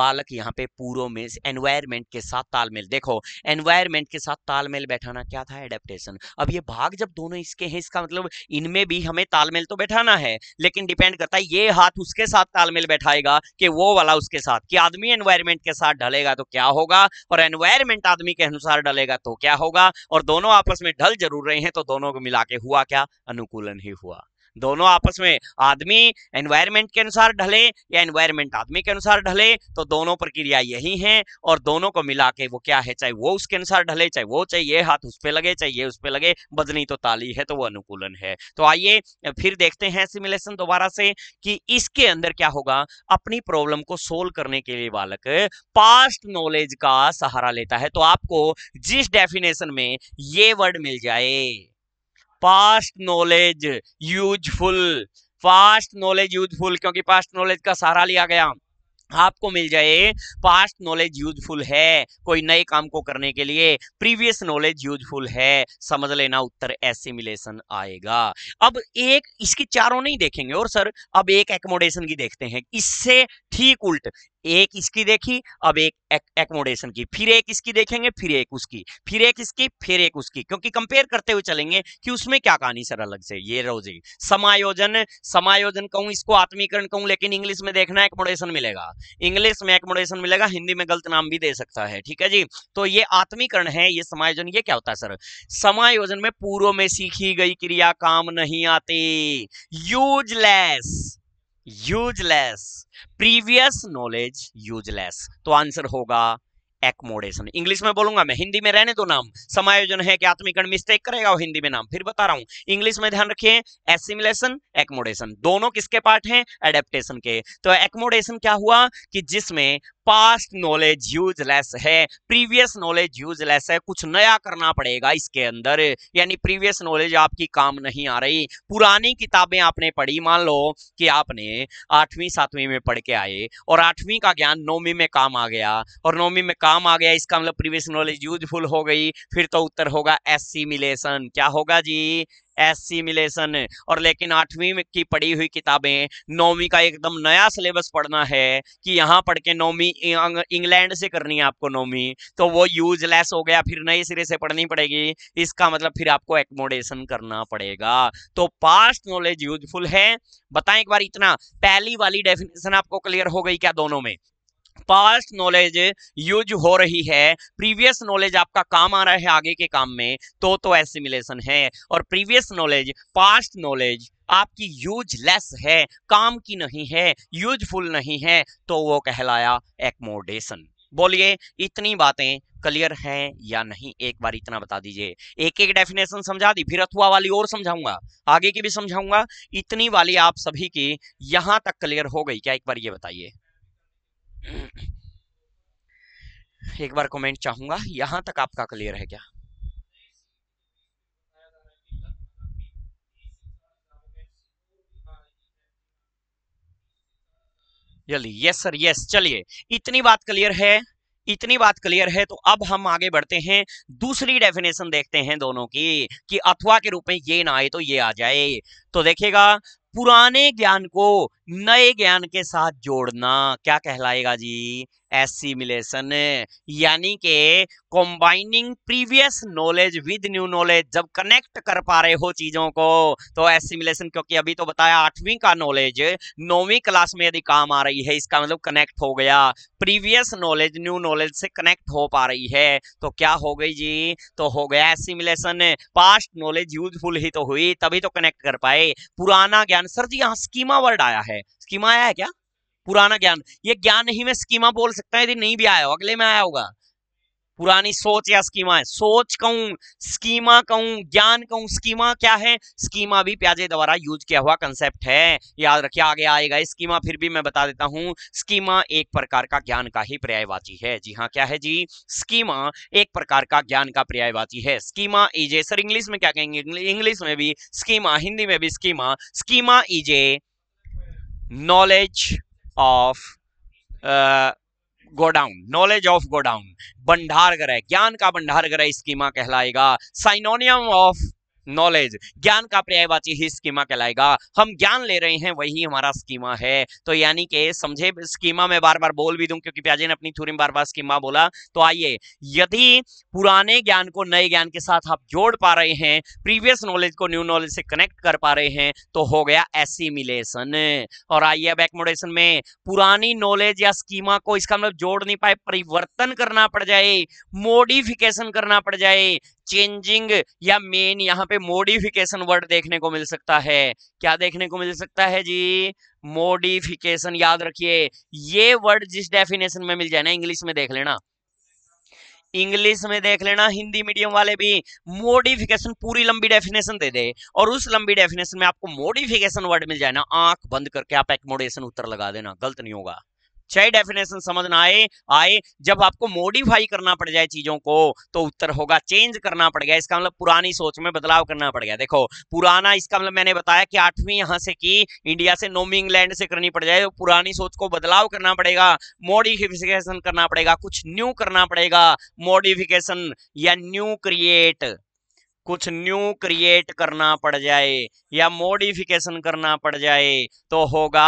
बालक यहाँ पे पूर्व में एनवायरमेंट के साथ तालमेल देखो एनवायरमेंट के साथ तालमेल बैठाना क्या था एडेप्टेशन अब ये भाग भाग जब दोनों इसके हैं इसका मतलब इनमें भी हमें तालमेल तो बैठाना है लेकिन डिपेंड करता है ये हाथ उसके साथ तालमेल बैठाएगा कि वो वाला उसके साथ कि आदमी एनवायरमेंट के साथ ढलेगा तो क्या होगा और एनवायरमेंट आदमी के अनुसार ढलेगा तो क्या होगा और दोनों आपस में ढल जरूर रहे हैं तो दोनों को मिला के हुआ क्या अनुकूलन ही हुआ दोनों आपस में आदमी एनवायरमेंट के अनुसार ढले या एनवायरमेंट आदमी के अनुसार ढले तो दोनों प्रक्रिया यही है और दोनों को मिला के वो क्या है चाहे वो उसके अनुसार ढले चाहे वो चाहे ये हाथ उस पर लगे चाहे ये उस पर लगे बदनी तो ताली है तो वो अनुकूलन है तो आइए फिर देखते हैं सिमुलेशन दोबारा से कि इसके अंदर क्या होगा अपनी प्रॉब्लम को सोल्व करने के लिए बालक पास्ट नॉलेज का सहारा लेता है तो आपको जिस डेफिनेशन में ये वर्ड मिल जाए past knowledge useful past knowledge useful क्योंकि पास्ट नॉलेज का सहारा लिया गया आपको मिल जाए पास्ट नॉलेज यूजफुल है कोई नए काम को करने के लिए प्रीवियस नॉलेज यूजफुल है समझ लेना उत्तर एसिमिलेशन आएगा अब एक इसकी चारों नहीं देखेंगे और सर अब एक एकोमोडेशन की देखते हैं इससे ठीक उल्ट एक इसकी देखी अब एक एकोमोडेशन की फिर एक इसकी देखेंगे फिर एक उसकी फिर एक इसकी फिर एक उसकी क्योंकि कंपेयर करते हुए चलेंगे कि उसमें क्या कहानी सर अलग से ये रोजी समायोजन समायोजन कहूं इसको आत्मीकरण कहूं लेकिन इंग्लिश में देखना एकोमोडेशन मिलेगा इंग्लिश में एकोमोडेशन मिलेगा हिंदी में गलत नाम भी दे सकता है ठीक है जी तो ये आत्मीकरण है ये समायोजन ये क्या होता है सर समायोजन में पूर्व में सीखी गई क्रिया काम नहीं आती useless useless previous knowledge useless तो आंसर होगा एक्मोडेशन इंग्लिश में बोलूंगा मैं हिंदी में रहने दो नाम समायोजन है कि आत्मिकरण मिस्टेक करेगा वो हिंदी में नाम फिर बता रहा हूं इंग्लिश में ध्यान रखिए एसिमुलेशन एक्मोडेशन दोनों किसके पार्ट हैं एडेप्टेशन के तो एक्मोडेशन क्या हुआ कि जिसमें पास्ट नॉलेज यूजलेस है प्रीवियस नॉलेज यूजलेस है कुछ नया करना पड़ेगा इसके अंदर यानी प्रीवियस नॉलेज आपकी काम नहीं आ रही पुरानी किताबें आपने पढ़ी मान लो कि आपने आठवीं सातवीं में पढ़ के आए और आठवीं का ज्ञान नौवीं में काम आ गया और नौवीं में काम आ गया इसका मतलब प्रीवियस नॉलेज यूजफुल हो गई फिर तो उत्तर होगा एसिमिलेशन क्या होगा जी एसिमिलेशन और लेकिन आठवीं की पढ़ी हुई किताबें नौवीं का एकदम नया सिलेबस पढ़ना है कि यहाँ पढ़ के नौवीं इंग्लैंड से करनी है आपको नौवीं तो वो यूजलेस हो गया फिर नए सिरे से पढ़नी पड़ेगी इसका मतलब फिर आपको एकमोडेशन करना पड़ेगा तो पास्ट नॉलेज यूजफुल है बताएं एक बार इतना पहली वाली डेफिनेशन आपको क्लियर हो गई क्या दोनों में पास्ट नॉलेज यूज हो रही है प्रीवियस नॉलेज आपका काम आ रहा है आगे के काम में तो तो एसिमिलेशन है और प्रीवियस नॉलेज पास्ट नॉलेज आपकी यूजलेस है काम की नहीं है यूजफुल नहीं है तो वो कहलाया एक्मोडेशन बोलिए इतनी बातें क्लियर हैं या नहीं एक बार इतना बता दीजिए एक एक डेफिनेशन समझा दी फिर अथवा वाली और समझाऊंगा आगे की भी समझाऊंगा इतनी वाली आप सभी की यहां तक क्लियर हो गई क्या एक बार ये बताइए एक बार कमेंट चाहूंगा यहां तक आपका क्लियर है क्या चलिए यस सर यस चलिए इतनी बात क्लियर है इतनी बात क्लियर है तो अब हम आगे बढ़ते हैं दूसरी डेफिनेशन देखते हैं दोनों की कि अथवा के रूप में ये ना आए तो ये आ जाए तो देखिएगा पुराने ज्ञान को नए ज्ञान के साथ जोड़ना क्या कहलाएगा जी एसिमिलेशन यानी के combining previous knowledge with new knowledge जब कनेक्ट कर पा रहे हो चीजों को तो एसिमिलेशन क्योंकि अभी तो बताया आठवीं का नॉलेज नौवीं क्लास में यदि काम आ रही है इसका मतलब कनेक्ट हो गया प्रीवियस नॉलेज न्यू नॉलेज से कनेक्ट हो पा रही है तो क्या हो गई जी तो हो गया एसिमिलेशन पास्ट नॉलेज यूजफुल ही तो हुई तभी तो कनेक्ट कर पाए पुराना ज्ञान सर जी यहाँ स्कीमा वर्ड आया है स्कीमा आया है क्या पुराना ज्ञान ये ज्ञान ही मैं स्कीमा बोल सकता है यदि नहीं भी आया हो अगले में आया होगा पुरानी सोच या स्कीमा है सोच कहूं स्कीमा कहूं ज्ञान कहूं स्कीमा क्या है स्कीमा भी प्याजे द्वारा यूज किया हुआ कंसेप्ट है याद रखिए आगे आएगा स्कीमा फिर भी मैं बता देता हूं स्कीमा एक प्रकार का ज्ञान का ही पर्यायवाची है जी हाँ क्या है जी स्कीमा एक प्रकार का ज्ञान का पर्यायवाची है schema is a sir English में क्या कहेंगे इंग्लिश में भी स्कीमा हिंदी में भी schema schema is a knowledge of godown knowledge of godown भंडार ग्रह ज्ञान का भंडार ग्रह स्कीमा कहलाएगा साइनोनियम ऑफ नॉलेज ज्ञान का पर्यायवाची ही स्कीमा कहलाएगा हम ज्ञान ले रहे हैं वही हमारा स्कीमा है तो यानी कि समझे स्कीमा में बार बार बोल भी दूं क्योंकि प्याजे ने अपनी थ्योरी में बार बार स्कीमा बोला तो आइए यदि पुराने ज्ञान को नए ज्ञान के साथ आप जोड़ पा रहे हैं प्रीवियस नॉलेज को न्यू नॉलेज से कनेक्ट कर पा रहे हैं तो हो गया एसिमिलेशन और आइए अब एक्मोडेशन में पुरानी नॉलेज या स्कीमा को इसका मतलब जोड़ नहीं पाए परिवर्तन करना पड़ जाए मोडिफिकेशन करना पड़ जाए चेंजिंग या मेन यहाँ पे मोडिफिकेशन वर्ड देखने को मिल सकता है क्या देखने को मिल सकता है जी मोडिफिकेशन याद रखिए ये वर्ड जिस डेफिनेशन में मिल जाए ना इंग्लिश में देख लेना इंग्लिश में देख लेना हिंदी मीडियम वाले भी मोडिफिकेशन पूरी लंबी डेफिनेशन दे दे और उस लंबी डेफिनेशन में आपको मोडिफिकेशन वर्ड मिल जाए ना आंख बंद करके आप एक मोडेशन उत्तर लगा देना गलत नहीं होगा छह डेफिनेशन समझ ना आए आए जब आपको मॉडिफाई करना पड़ जाए चीजों को तो उत्तर होगा चेंज करना पड़ गया इसका मतलब पुरानी सोच में बदलाव करना पड़ गया देखो पुराना इसका मतलब मैंने बताया कि आठवीं यहां से की इंडिया से नोमी इंग्लैंड से करनी पड़ जाए तो पुरानी सोच को बदलाव करना पड़ेगा मॉडिफिकेशन करना पड़ेगा कुछ न्यू करना पड़ेगा मॉडिफिकेशन या न्यू क्रिएट कुछ न्यू क्रिएट करना पड़ जाए या मॉडिफिकेशन करना पड़ जाए तो होगा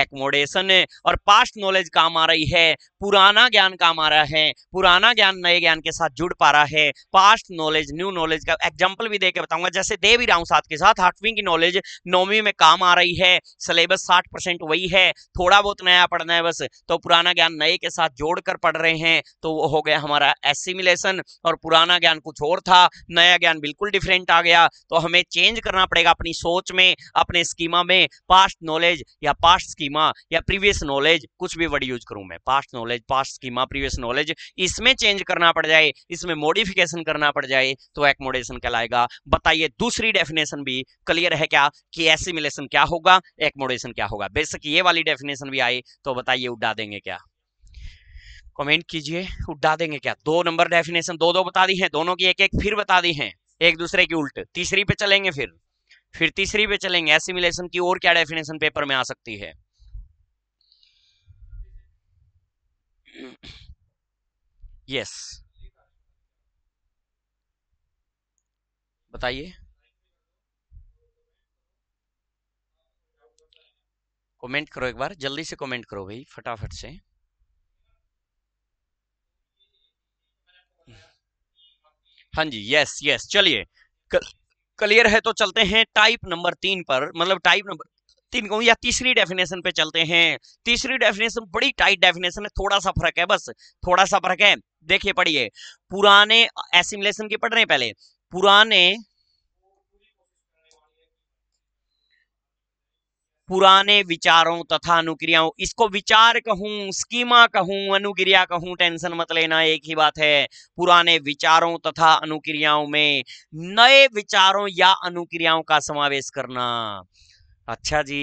एकमोडेशन और पास्ट नॉलेज काम आ रही है पुराना ज्ञान काम आ रहा है पुराना ज्ञान नए ज्ञान के साथ जुड़ पा रहा है पास्ट नॉलेज न्यू नॉलेज का एग्जाम्पल भी दे के बताऊंगा जैसे दे भी रहा हूँ साथ के साथ आठवीं की नॉलेज नौवीं में काम आ रही है सिलेबस साठ परसेंट वही है थोड़ा बहुत नया पढ़ना है बस तो पुराना ज्ञान नए के साथ जोड़ पढ़ रहे हैं तो वो हो गया हमारा एसिमिलेशन और पुराना ज्ञान कुछ और था नया ज्ञान पैटर्न बिल्कुल डिफरेंट आ गया तो हमें चेंज करना पड़ेगा अपनी सोच में अपने स्कीमा में पास्ट नॉलेज या पास्ट स्कीमा या प्रीवियस नॉलेज कुछ भी वर्ड यूज करूं मैं past knowledge past schema previous knowledge इसमें चेंज करना पड़ जाए इसमें मॉडिफिकेशन करना पड़ जाए तो एकमोडेशन कहलाएगा बताइए दूसरी डेफिनेशन भी क्लियर है क्या कि एसिमिलेशन क्या होगा एकमोडेशन क्या होगा बेसिक ये वाली डेफिनेशन भी आई तो बताइए उड़ा देंगे क्या कमेंट कीजिए उड़ा देंगे क्या दो नंबर डेफिनेशन दो दो बता दी हैं दोनों की एक एक फिर बता दी हैं एक दूसरे की उल्ट तीसरी पे चलेंगे फिर फिर तीसरी पे चलेंगे एसिमिलेशन की और क्या डेफिनेशन पेपर में आ सकती है यस बताइए कमेंट करो एक बार जल्दी से कमेंट करो भाई फटाफट से हाँ जी यस यस चलिए क्लियर है तो चलते हैं टाइप नंबर तीन पर मतलब टाइप नंबर तीन को या तीसरी डेफिनेशन पे चलते हैं तीसरी डेफिनेशन बड़ी टाइट डेफिनेशन है थोड़ा सा फर्क है बस थोड़ा सा फर्क है देखिए पढ़िए पुराने एसिमुलेशन की पढ़ रहे हैं पहले पुराने पुराने विचारों तथा अनुक्रियाओं इसको विचार कहूं स्कीमा कहूं अनुक्रिया कहूं टेंशन मत लेना एक ही बात है पुराने विचारों तथा अनुक्रियाओं में नए विचारों या अनुक्रियाओं का समावेश करना अच्छा जी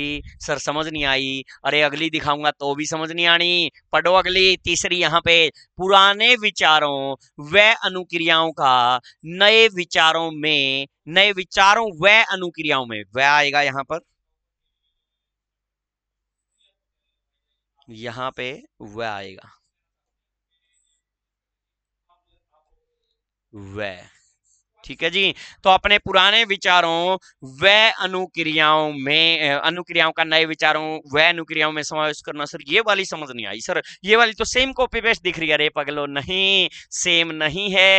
सर समझ नहीं आई अरे अगली दिखाऊंगा तो भी समझ नहीं आनी पढ़ो अगली तीसरी यहाँ पे पुराने विचारों व अनुक्रियाओं का नए विचारों में नए विचारों व अनुक्रियाओं में वह आएगा यहाँ पर यहाँ पे वह आएगा वह ठीक है जी तो अपने पुराने विचारों व अनुक्रियाओं में अनुक्रियाओं का नए विचारों व अनुक्रियाओं में समावेश करना सर ये वाली समझ नहीं आई सर ये वाली तो सेम कॉपी पेस्ट दिख रही है अरे पगलो नहीं सेम नहीं है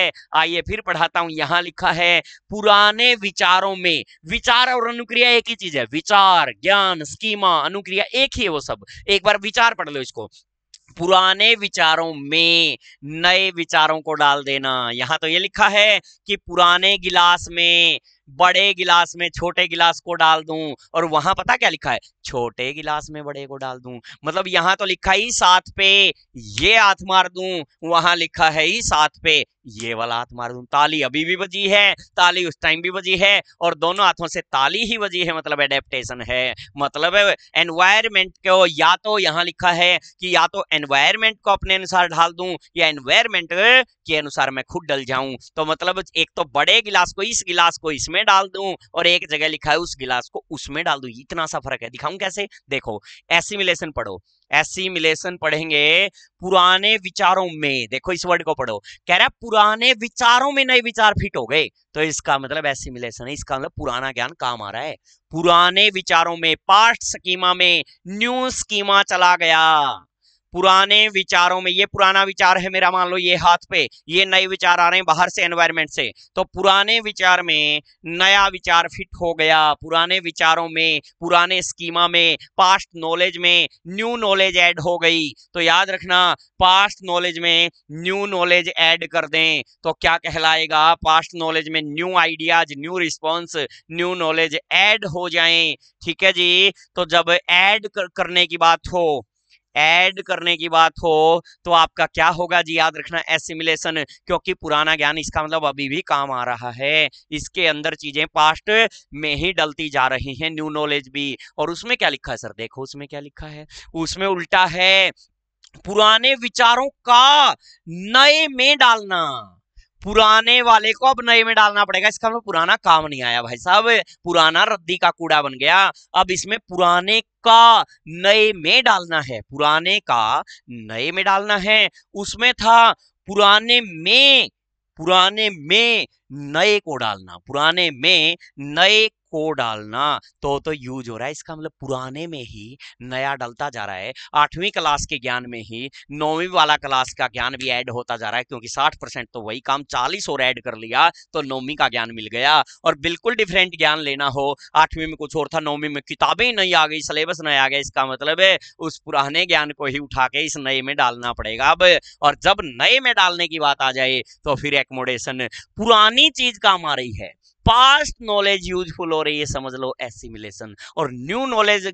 आइए फिर पढ़ाता हूं यहां लिखा है पुराने विचारों में विचार और अनुक्रिया एक ही चीज है विचार ज्ञान स्कीमा अनुक्रिया एक ही है वो सब एक बार विचार पढ़ लो इसको पुराने विचारों में नए विचारों को डाल देना यहां तो ये लिखा है कि पुराने गिलास में बड़े गिलास में छोटे गिलास को डाल दूं और वहां पता क्या लिखा है छोटे गिलास में बड़े को डाल दूं मतलब यहां तो लिखा ही साथ पे ये हाथ मार दूं वहां लिखा है ही साथ पे ये वाला हाथ मार दूं ताली अभी भी बजी है ताली उस टाइम भी बजी है और दोनों हाथों से ताली ही बजी है मतलब एडेप्टेशन है मतलब एनवायरमेंट को या तो यहाँ लिखा है कि या तो एनवायरमेंट को अपने अनुसार ढाल दूं या एनवायरमेंट के अनुसार मैं खुद डल जाऊं तो मतलब एक तो बड़े गिलास को इस गिलास को इसमें उसमें डाल दूं और एक जगह लिखा है उस गिलास को उसमें डाल दूं इतना सा फर्क है दिखाऊं कैसे देखो एसिमिलेशन पढ़ो एसिमिलेशन पढ़ेंगे पुराने विचारों में देखो इस वर्ड को पढ़ो कह रहा है पुराने विचारों में नए विचार फिट हो गए तो इसका मतलब एसिमिलेशन है इसका मतलब पुराना ज्ञान काम आ रहा है पुराने विचारों में पास्ट स्कीमा में न्यू स्कीमा चला गया पुराने विचारों में ये पुराना विचार है मेरा मान लो ये हाथ पे ये नए विचार आ रहे हैं बाहर से एनवायरमेंट से तो पुराने विचार में नया विचार फिट हो गया पुराने विचारों में पुराने स्कीमा में पास्ट नॉलेज में न्यू नॉलेज ऐड हो गई तो याद रखना पास्ट नॉलेज में न्यू नॉलेज ऐड कर दें तो क्या कहलाएगा पास्ट नॉलेज में new ideas new response new knowledge add हो जाए ठीक है जी तो जब ऐड करने की बात हो ऐड करने की बात हो तो आपका क्या होगा जी याद रखना एसिमिलेशन क्योंकि पुराना ज्ञान इसका मतलब अभी भी काम आ रहा है इसके अंदर चीजें पास्ट में ही डलती जा रही हैं न्यू नॉलेज भी और उसमें क्या लिखा है सर देखो उसमें क्या लिखा है उसमें उल्टा है पुराने विचारों का नए में डालना पुराने वाले को अब नए में डालना पड़ेगा इसका मतलब पुराना काम नहीं आया भाई साहब पुराना रद्दी का कूड़ा बन गया अब इसमें पुराने का नए में डालना है पुराने का नए में डालना है उसमें था पुराने में पुराने में नए को डालना पुराने में नए को डालना तो तो यूज हो रहा है इसका मतलब पुराने में ही नया डलता जा रहा है आठवीं क्लास के ज्ञान में ही नौवीं वाला क्लास का ज्ञान भी ऐड होता जा रहा है क्योंकि साठ परसेंट तो वही काम चालीस और ऐड कर लिया तो नौवीं का ज्ञान मिल गया और बिल्कुल डिफरेंट ज्ञान लेना हो आठवीं में कुछ और था नौवीं में किताबें नहीं आ गई सिलेबस नहीं आ गया इसका मतलब है उस पुराने ज्ञान को ही उठा के इस नए में डालना पड़ेगा अब और जब नए में डालने की बात आ जाए तो फिर एकोमोडेशन पुरानी चीज काम आ रही है पास्ट नॉलेज यूजफुल हो रही है समझ लो एसिमिलेशन और न्यू नॉलेज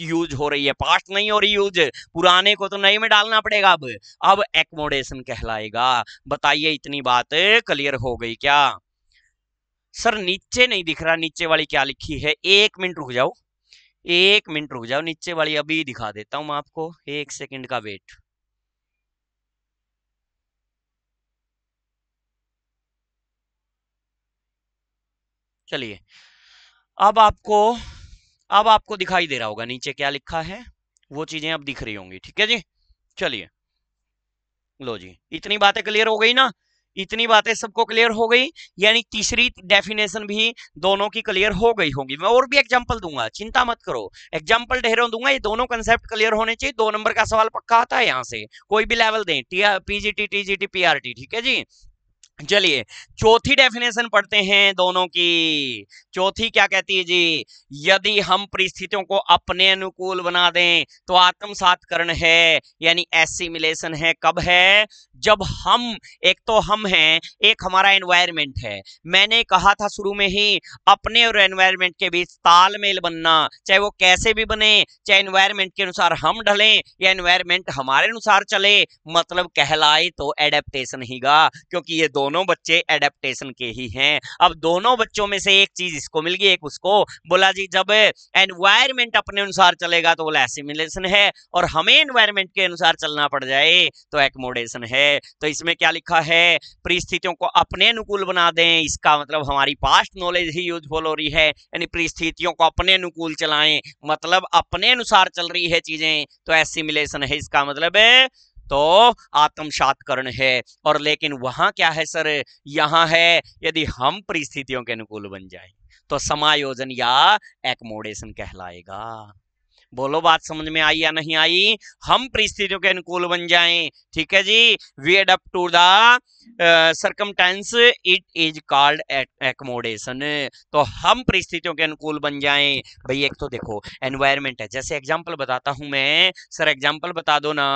यूज हो रही है पास्ट नहीं हो रही यूज पुराने को तो नए में डालना पड़ेगा अब अब एक्मोडेशन कहलाएगा बताइए इतनी बात क्लियर हो गई क्या सर नीचे नहीं दिख रहा नीचे वाली क्या लिखी है एक मिनट रुक जाओ एक मिनट रुक जाओ नीचे वाली अभी दिखा देता हूं मैं आपको एक सेकंड का वेट चलिए अब आपको अब आपको दिखाई दे रहा होगा नीचे क्या लिखा है वो चीजें अब दिख रही होंगी ठीक है जी चलिए लो जी इतनी बातें क्लियर हो गई ना इतनी बातें सबको क्लियर हो गई यानी तीसरी डेफिनेशन भी दोनों की क्लियर हो गई होगी मैं और भी एग्जांपल दूंगा चिंता मत करो एग्जांपल ढेरों दूंगा ये दोनों कंसेप्ट क्लियर होने चाहिए दो नंबर का सवाल पक्का आता है यहाँ से कोई भी लेवल दें पीजीटी टीजीटी पीआरटी ठीक है जी चलिए चौथी डेफिनेशन पढ़ते हैं दोनों की चौथी क्या कहती है जी यदि हम परिस्थितियों को अपने अनुकूल बना दें तो आत्मसात करण है यानी एसिमिलेशन है कब है जब हम एक तो हम हैं एक हमारा एनवायरनमेंट है मैंने कहा था शुरू में ही अपने और एनवायरनमेंट के बीच तालमेल बनना चाहे वो कैसे भी बने चाहे एनवायरनमेंट के अनुसार हम ढलें या एनवायरनमेंट हमारे अनुसार चले मतलब कहलाए तो एडेप्टेशन ही गा क्योंकि ये दोनों बच्चे एडेप्टेशन के ही हैं अब दोनों बच्चों में से एक चीज इसको मिल गई एक उसको बोला जी जब एनवायरमेंट अपने अनुसार चलेगा तो बोला एसिमिलेशन है और हमें एनवायरमेंट के अनुसार चलना पड़ जाए तो एक्मोडेशन है तो इसमें क्या लिखा है परिस्थितियों को अपने अनुकूल बना दें इसका मतलब हमारी पास्ट नॉलेज ही यूजफुल हो रही है यानी परिस्थितियों को अपने अनुकूल चलाएं मतलब अपने अनुसार चल रही है चीजें तो एसिमिलेशन है इसका मतलब है तो आत्मसातकरण है और लेकिन वहां क्या है सर यहाँ है यदि हम परिस्थितियों के अनुकूल बन जाए तो समायोजन या एकमोडेशन कहलाएगा बोलो बात समझ में आई या नहीं आई हम परिस्थितियों के अनुकूल बन जाएं ठीक है जी we adapt to the tense it is called accommodation तो हम परिस्थितियों के अनुकूल बन जाएं भाई एक तो देखो एनवायरमेंट है जैसे एग्जांपल बताता हूं मैं सर एग्जांपल बता दो ना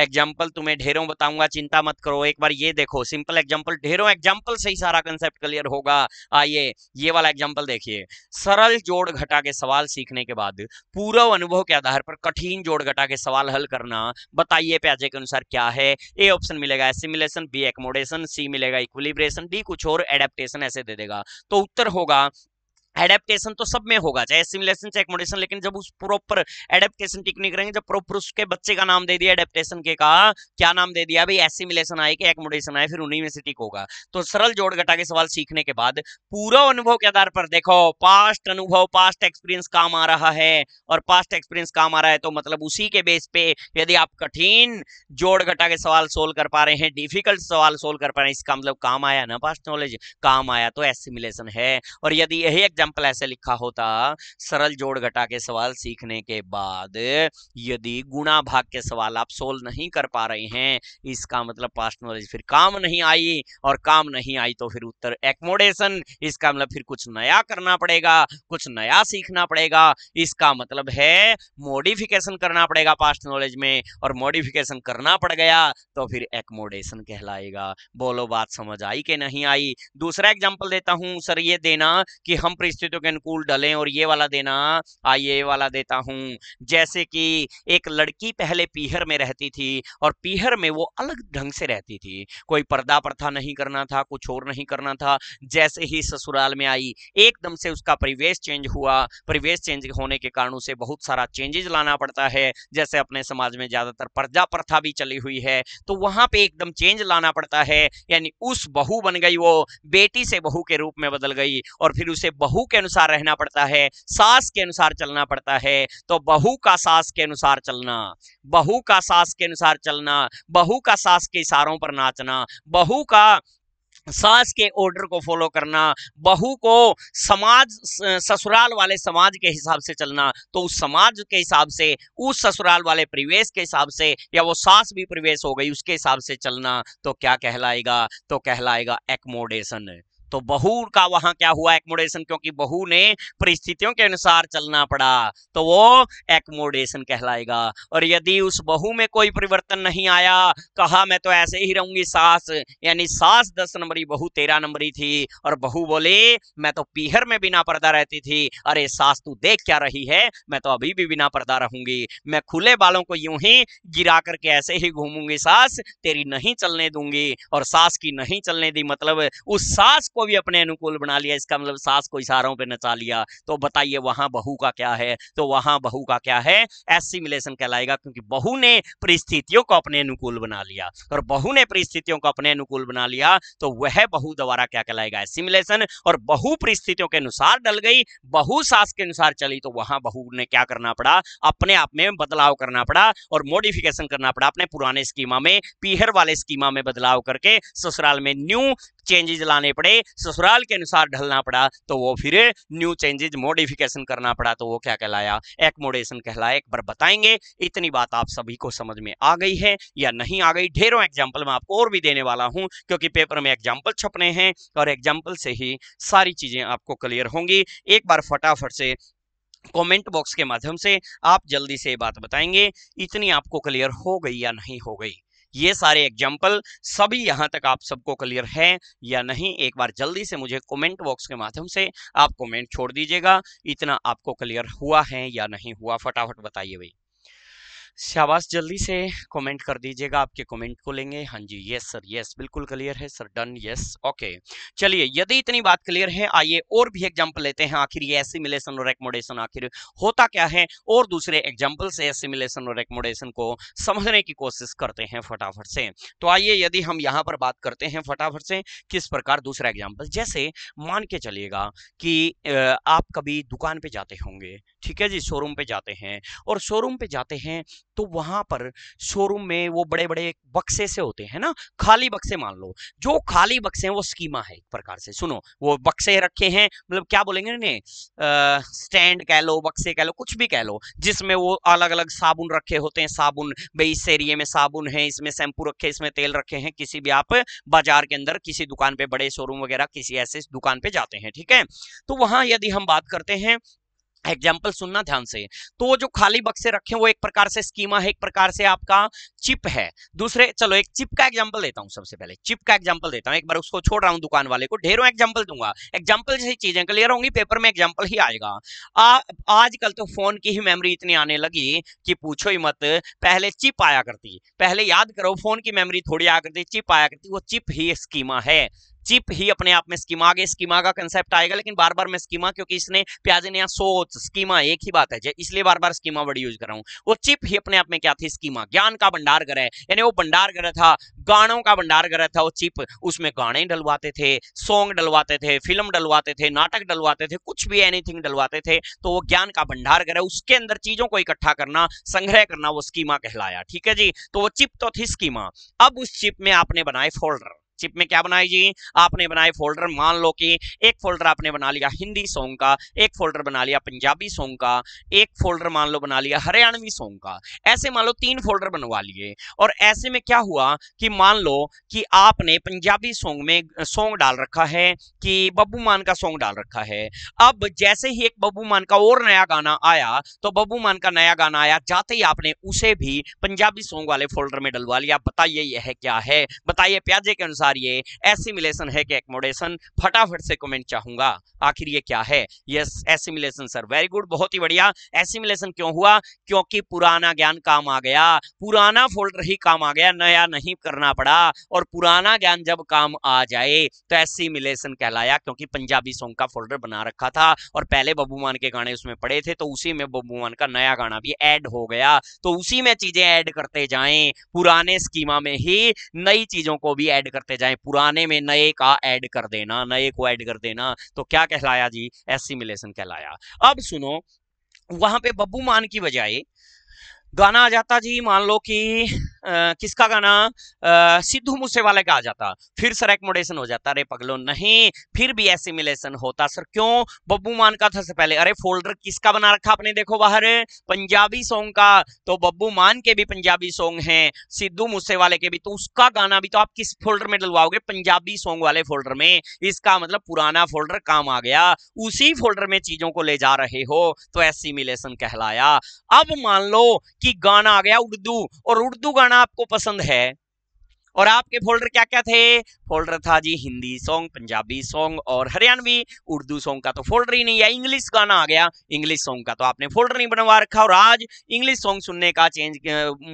एग्जांपल तुम्हें ढेरों बताऊंगा चिंता मत करो एक बार ये देखो सिंपल एग्जाम्पल ढेरों एग्जाम्पल से ही सारा कंसेप्ट क्लियर होगा आइए ये वाला एग्जाम्पल देखिए सरल जोड़ घटा के सवाल सीखने के बाद पूर्व अनुभव समूह के आधार पर कठिन जोड़ घटा के सवाल हल करना बताइए प्याजे के अनुसार क्या है ए ऑप्शन मिलेगा एसिमिलेशन बी एकोमोडेशन सी मिलेगा इक्विलिब्रेशन डी कुछ और एडेप्टेशन ऐसे दे देगा तो उत्तर होगा एडेप्टेशन तो सब में होगा चाहे सिमुलेशन चाहे एकोमोडेशन लेकिन जब उस प्रॉपर एडेप्टेशन टेक्निक रहेंगे जब प्रॉपर उसके बच्चे का नाम दे दिया एडेप्टेशन के का क्या नाम दे दिया भाई एसिमुलेशन आए कि एकोमोडेशन आए फिर उन्हीं में से टिक होगा तो सरल जोड़ घटा के सवाल सीखने के बाद पूरा अनुभव के आधार पर देखो पास्ट अनुभव पास्ट एक्सपीरियंस काम आ रहा है और पास्ट एक्सपीरियंस काम आ रहा है तो मतलब उसी के बेस पे यदि आप कठिन जोड़ घटा के सवाल सोल्व कर पा रहे हैं डिफिकल्ट सवाल सोल्व कर पा रहे हैं इसका मतलब काम आया ना पास्ट नॉलेज काम आया तो एसिमुलेशन है और यदि यही एग्जाम एग्जाम्पल ऐसे लिखा होता सरल जोड़ घटा के सवाल सीखने के बाद यदि गुणा भाग के सवाल आप सोल्व नहीं कर पा रहे हैं इसका मतलब पास्ट नॉलेज फिर काम नहीं आई और काम नहीं आई तो फिर उत्तर एकमोडेशन इसका मतलब फिर कुछ नया करना पड़ेगा कुछ नया सीखना पड़ेगा इसका मतलब है मोडिफिकेशन करना पड़ेगा पास्ट नॉलेज में और मोडिफिकेशन करना पड़ गया तो फिर एकमोडेशन कहलाएगा बोलो बात समझ आई कि नहीं आई दूसरा एग्जाम्पल देता हूं सर ये देना कि हम परिस्थितियों के अनुकूल डलें और ये वाला देना आइए ये वाला देता हूँ जैसे कि एक लड़की पहले पीहर में रहती थी और पीहर में वो अलग ढंग से रहती थी कोई पर्दा प्रथा नहीं करना था कुछ और नहीं करना था जैसे ही ससुराल में आई एकदम से उसका परिवेश चेंज हुआ परिवेश चेंज होने के कारण उसे बहुत सारा चेंजेज लाना पड़ता है जैसे अपने समाज में ज्यादातर पर्दा प्रथा भी चली हुई है तो वहां पे एकदम चेंज लाना पड़ता है यानी उस बहू बन गई वो बेटी से बहू के रूप में बदल गई और फिर उसे बहू बहू के अनुसार रहना पड़ता है सास के अनुसार चलना पड़ता है तो बहू का सास के अनुसार चलना बहू का सास के अनुसार चलना बहू का सास के इशारों पर नाचना बहू का सास के ऑर्डर को फॉलो करना बहू को समाज ससुराल वाले समाज के हिसाब से चलना तो उस समाज के हिसाब से उस ससुराल वाले परिवेश के हिसाब से या वो सास भी परिवेश हो गई उसके हिसाब से चलना तो क्या कहलाएगा तो कहलाएगा एकमोडेशन तो बहू का वहां क्या हुआ एकमोडेशन क्योंकि बहू ने परिस्थितियों के अनुसार चलना पड़ा तो वो एकमोडेशन कहलाएगा और यदि उस बहू में कोई परिवर्तन नहीं आया कहा मैं तो ऐसे ही रहूंगी सास यानी सास दस नंबरी बहू तेरह नंबरी थी और बहू बोले मैं तो पीहर में बिना पर्दा रहती थी अरे सास तू देख क्या रही है मैं तो अभी भी बिना पर्दा रहूंगी मैं खुले बालों को यूं ही गिरा करके ऐसे ही घूमूंगी सास तेरी नहीं चलने दूंगी और सास की नहीं चलने दी मतलब उस सास को भी अपने अनुकूल बना लिया इसका मतलब सास को इशारों पर नचा लिया तो बताइए वहां बहू का क्या है तो वहां बहू का क्या है एसिमिलेशन कहलाएगा क्योंकि बहू ने परिस्थितियों को अपने अनुकूल बना लिया और बहू ने परिस्थितियों को अपने अनुकूल बना लिया तो वह बहू द्वारा क्या कहलाएगा एसिमिलेशन और बहू परिस्थितियों के अनुसार डल गई बहू सास के अनुसार चली तो वहां बहू ने क्या करना पड़ा अपने आप में बदलाव करना पड़ा और मॉडिफिकेशन करना पड़ा अपने पुराने स्कीमा में पीहर वाले स्कीमा में बदलाव करके ससुराल में न्यू चेंजेस लाने पड़े ससुराल के अनुसार ढलना पड़ा तो वो फिर न्यू चेंजेज मॉडिफिकेशन करना पड़ा तो वो क्या कहलाया एकोमोडेशन कहलाया एक बार बताएंगे इतनी बात आप सभी को समझ में आ गई है या नहीं आ गई ढेरों एग्जाम्पल मैं आपको और भी देने वाला हूँ क्योंकि पेपर में एग्जाम्पल छपने हैं और एग्जाम्पल से ही सारी चीज़ें आपको क्लियर होंगी एक बार फटाफट से कमेंट बॉक्स के माध्यम से आप जल्दी से बात बताएंगे इतनी आपको क्लियर हो गई या नहीं हो गई ये सारे एग्जाम्पल सभी यहाँ तक आप सबको क्लियर है या नहीं एक बार जल्दी से मुझे कमेंट बॉक्स के माध्यम से आप कमेंट छोड़ दीजिएगा इतना आपको क्लियर हुआ है या नहीं हुआ फटाफट बताइए भाई शाबाश जल्दी से कमेंट कर दीजिएगा आपके कमेंट को लेंगे हाँ जी यस सर यस बिल्कुल क्लियर है सर डन यस ओके चलिए यदि इतनी बात क्लियर है आइए और भी एग्जाम्पल लेते हैं आखिर ये एसिमिलेशन और एकमोडेशन आखिर होता क्या है और दूसरे एग्जाम्पल से एसिमिलेशन और एकमोडेशन को समझने की कोशिश करते हैं फटाफट से तो आइए यदि हम यहाँ पर बात करते हैं फटाफट से किस प्रकार दूसरा एग्जाम्पल जैसे मान के चलिएगा कि आप कभी दुकान पर जाते होंगे ठीक है जी शोरूम पे जाते हैं और शोरूम पे जाते हैं तो वहां पर शोरूम में वो बड़े बड़े बक्से से होते हैं ना खाली बक्से मान लो जो खाली बक्से हैं वो स्कीमा है एक प्रकार से सुनो वो बक्से रखे हैं मतलब क्या बोलेंगे ने स्टैंड कह लो बक्से कह लो कुछ भी कह लो जिसमें वो अलग अलग साबुन रखे होते हैं साबुन भाई इस एरिए में साबुन है इसमें शैम्पू रखे इसमें तेल रखे हैं किसी भी आप बाजार के अंदर किसी दुकान पे बड़े शोरूम वगैरह किसी ऐसे दुकान पे जाते हैं ठीक है तो वहां यदि हम बात करते हैं एग्जाम्पल सुनना ध्यान से तो जो खाली बक्से रखे वो एक प्रकार से स्कीमा है एक प्रकार से आपका चिप है दूसरे चलो एक चिप का एग्जाम्पल देता हूँ सबसे पहले चिप का एग्जाम्पल देता हूँ एक बार उसको छोड़ रहा हूँ दुकान वाले को ढेरों एग्जाम्पल दूंगा एग्जाम्पल जैसी चीजें क्लियर होंगी पेपर में एग्जाम्पल ही आएगा आजकल तो फोन की ही मेमोरी इतनी आने लगी कि पूछो ही मत पहले चिप आया करती पहले याद करो फोन की मेमोरी थोड़ी आया करती चिप आया करती वो चिप ही स्कीमा है चिप ही अपने आप में स्कीमा आगे स्कीमा का कंसेप्ट आएगा लेकिन बार बार मैं स्कीमा क्योंकि इसने प्याजे ने सोच स्कीमा एक ही बात है इसलिए बार बार स्कीमा वर्ड यूज कर रहा हूँ वो चिप ही अपने आप में क्या थी स्कीमा ज्ञान का भंडार ग्रह यानी वो भंडार ग्रह था गानों का भंडार ग्रह था वो चिप उसमें गाने डलवाते थे सॉन्ग डलवाते थे फिल्म डलवाते थे नाटक डलवाते थे कुछ भी एनीथिंग डलवाते थे तो वो ज्ञान का भंडार ग्रह उसके अंदर चीजों को इकट्ठा करना संग्रह करना वो स्कीमा कहलाया ठीक है जी तो वो चिप तो थी स्कीमा अब उस चिप में आपने बनाए फोल्डर चिप में क्या बनाई जी आपने बनाए फोल्डर मान लो कि एक फोल्डर आपने बना लिया हिंदी सॉन्ग का एक फोल्डर बना लिया पंजाबी सॉन्ग का एक फोल्डर मान लो बना लिया हरियाणवी सॉन्ग का ऐसे मान लो तीन फोल्डर बनवा लिए और ऐसे में क्या हुआ कि मान लो कि आपने पंजाबी सॉन्ग में सॉन्ग डाल रखा है कि बब्बू मान का सॉन्ग डाल रखा है अब जैसे ही एक बब्बू मान का और नया गाना आया तो बब्बू मान का नया गाना आया जाते ही आपने उसे भी पंजाबी सॉन्ग वाले फोल्डर में डलवा लिया बताइए यह क्या है बताइए प्याजे के अनुसार बार ये एसिमिलेशन है कि एकमोडेशन फटाफट से कमेंट चाहूंगा आखिर ये क्या है yes assimilation sir very good बहुत ही बढ़िया एसिमिलेशन क्यों हुआ क्योंकि पुराना ज्ञान काम आ गया पुराना फोल्डर ही काम आ गया नया नहीं करना पड़ा और पुराना ज्ञान जब काम आ जाए तो एसिमिलेशन कहलाया क्योंकि पंजाबी सॉन्ग का फोल्डर बना रखा था और पहले बब्बू मान के गाने उसमें पड़े थे तो उसी में बब्बू मान का नया गाना भी एड हो गया तो उसी में चीजें एड करते जाए पुराने स्कीमा में ही नई चीजों को भी एड करते जाएं पुराने में नए का ऐड कर देना नए को ऐड कर देना तो क्या कहलाया जी एसिमिलेशन कहलाया अब सुनो वहां पे बब्बू मान की बजाय गाना आ जाता जी मान लो कि किसका गाना आ, सिद्धू मूसेवाले का आ जाता फिर सर एकमोडेशन हो जाता अरे पगलो नहीं फिर भी एसिमिलेशन होता सर क्यों बब्बू मान का था पहले अरे फोल्डर किसका बना रखा आपने देखो बाहर पंजाबी सॉन्ग का तो बब्बू मान के भी पंजाबी सॉन्ग हैं सिद्धू मूसेवाले के भी तो उसका गाना भी तो आप किस फोल्डर में डलवाओगे पंजाबी सॉन्ग वाले फोल्डर में इसका मतलब पुराना फोल्डर काम आ गया उसी फोल्डर में चीजों को ले जा रहे हो तो एसिमिलेशन कहलाया अब मान लो कि गाना आ गया उर्दू और उर्दू गाना आपको पसंद है और आपके फोल्डर क्या क्या थे फोल्डर था जी हिंदी सॉन्ग पंजाबी सॉन्ग और हरियाणवी उर्दू सॉन्ग का तो फोल्डर ही नहीं है इंग्लिश गाना आ गया इंग्लिश सॉन्ग का तो आपने फोल्डर नहीं बनवा रखा और आज इंग्लिश सॉन्ग सुनने का चेंज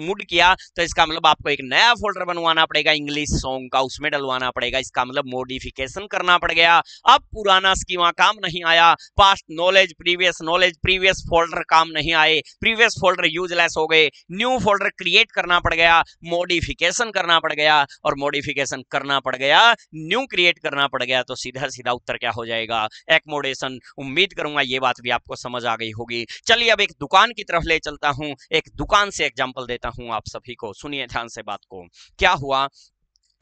मूड किया तो इसका मतलब आपको एक नया फोल्डर बनवाना पड़ेगा इंग्लिश सॉन्ग का उसमें डलवाना पड़ेगा इसका मतलब मोडिफिकेशन करना पड़ गया अब पुराना स्कीमा काम नहीं आया past knowledge previous knowledge previous folder काम नहीं आए प्रीवियस फोल्डर यूजलेस हो गए न्यू फोल्डर क्रिएट करना पड़ गया मोडिफिकेशन करना पड़ गया और मॉडिफिकेशन करना पड़ गया गया न्यू क्रिएट करना पड़ गया तो सीधा सीधा उत्तर क्या हो जाएगा एकमोडेशन उम्मीद करूंगा ये बात भी आपको समझ आ गई होगी चलिए अब एक दुकान की तरफ ले चलता हूं एक दुकान से एग्जाम्पल देता हूं आप सभी को सुनिए ध्यान से बात को क्या हुआ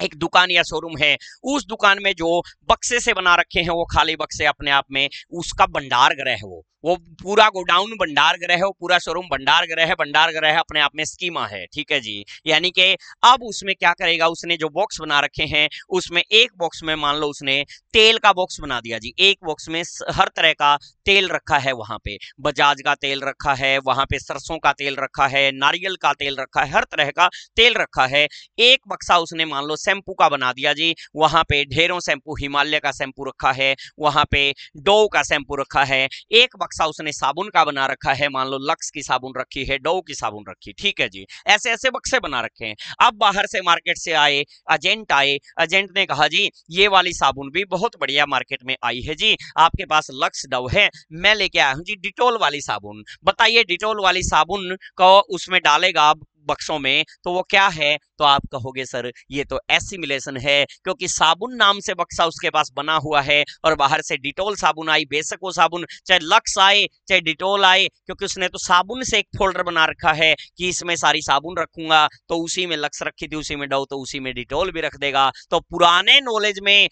एक दुकान या शोरूम है उस दुकान में जो बक्से से बना रखे हैं वो खाली बक्से अपने आप में उसका भंडार ग्रह है वो वो पूरा गोडाउन भंडार ग्रह है वो पूरा शोरूम भंडार ग्रह है भंडार ग्रह अपने आप में स्कीमा है ठीक है जी यानी कि अब उसमें क्या करेगा उसने जो बॉक्स बना रखे हैं उसमें एक बॉक्स में मान लो उसने तेल का बॉक्स बना दिया जी एक बॉक्स में हर तरह का तेल रखा है वहां पे बजाज का तेल रखा है वहां पे सरसों का तेल रखा है नारियल का तेल रखा है हर तरह का तेल रखा है एक बक्सा उसने मान लो शैम्पू का बना दिया जी वहाँ पे ढेरों शैंपू हिमालय का शैम्पू रखा है वहाँ पे डो का शैंपू रखा है एक बक्सा उसने साबुन का बना रखा है मान लो लक्स की साबुन रखी है डो की साबुन रखी ठीक है जी ऐसे ऐसे बक्से बना रखे हैं अब बाहर से मार्केट से आए एजेंट आए एजेंट ने कहा जी ये वाली साबुन भी बहुत बढ़िया मार्केट में आई है जी आपके पास लक्स डव है मैं लेके आया हूँ जी डिटोल वाली साबुन बताइए डिटोल वाली साबुन को उसमें डालेगा आप बक्सों में तो वो क्या है तो आप कहोगे सर ये तो एसिमिलेशन है क्योंकि साबुन नाम से बक्सा उसके पास बना हुआ है और बाहर से डिटोल साबुन आई बेसको वो साबुन चाहे लक्स आए चाहे डिटोल आए क्योंकि उसने तो साबुन से एक फोल्डर बना रखा है कि इसमें सारी साबुन रखूंगा तो उसी में लक्स रखी थी उसी में डो तो उसी में डिटोल भी रख देगा तो पुराने नॉलेज में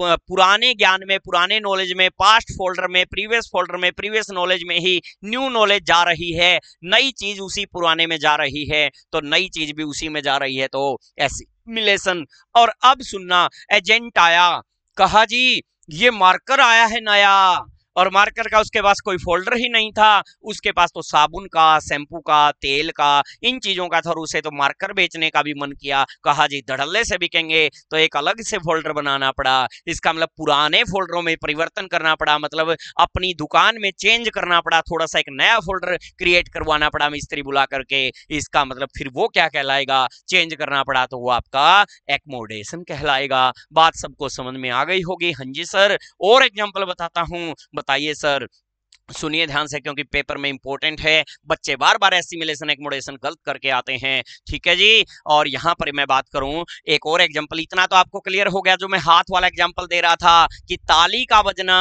पुराने ज्ञान में पुराने नॉलेज में पास्ट फोल्डर में प्रीवियस फोल्डर में प्रीवियस नॉलेज में ही न्यू नॉलेज जा रही है नई चीज उसी पुराने में जा रही है तो नई चीज भी उसी में जा रही रही है तो एसिमिलेशन और अब सुनना एजेंट आया कहा जी ये मार्कर आया है नया और मार्कर का उसके पास कोई फोल्डर ही नहीं था उसके पास तो साबुन का शैम्पू का तेल का इन चीज़ों का था और उसे तो मार्कर बेचने का भी मन किया कहा जी धड़ल्ले से बिकेंगे तो एक अलग से फोल्डर बनाना पड़ा इसका मतलब पुराने फोल्डरों में परिवर्तन करना पड़ा मतलब अपनी दुकान में चेंज करना पड़ा थोड़ा सा एक नया फोल्डर क्रिएट करवाना पड़ा मिस्त्री बुला करके इसका मतलब फिर वो क्या कहलाएगा चेंज करना पड़ा तो वो आपका एक्मोडेशन कहलाएगा बात सबको समझ में आ गई होगी हंजी हाँ सर और एग्जाम्पल बताता हूँ बताइए सर सुनिए ध्यान से क्योंकि पेपर में इंपॉर्टेंट है बच्चे बार बार एसिमिलेशन एकमोडेशन गलत करके आते हैं ठीक है जी और यहाँ पर मैं बात करूं एक और एग्जाम्पल इतना तो आपको क्लियर हो गया जो मैं हाथ वाला एग्जाम्पल दे रहा था कि ताली का बजना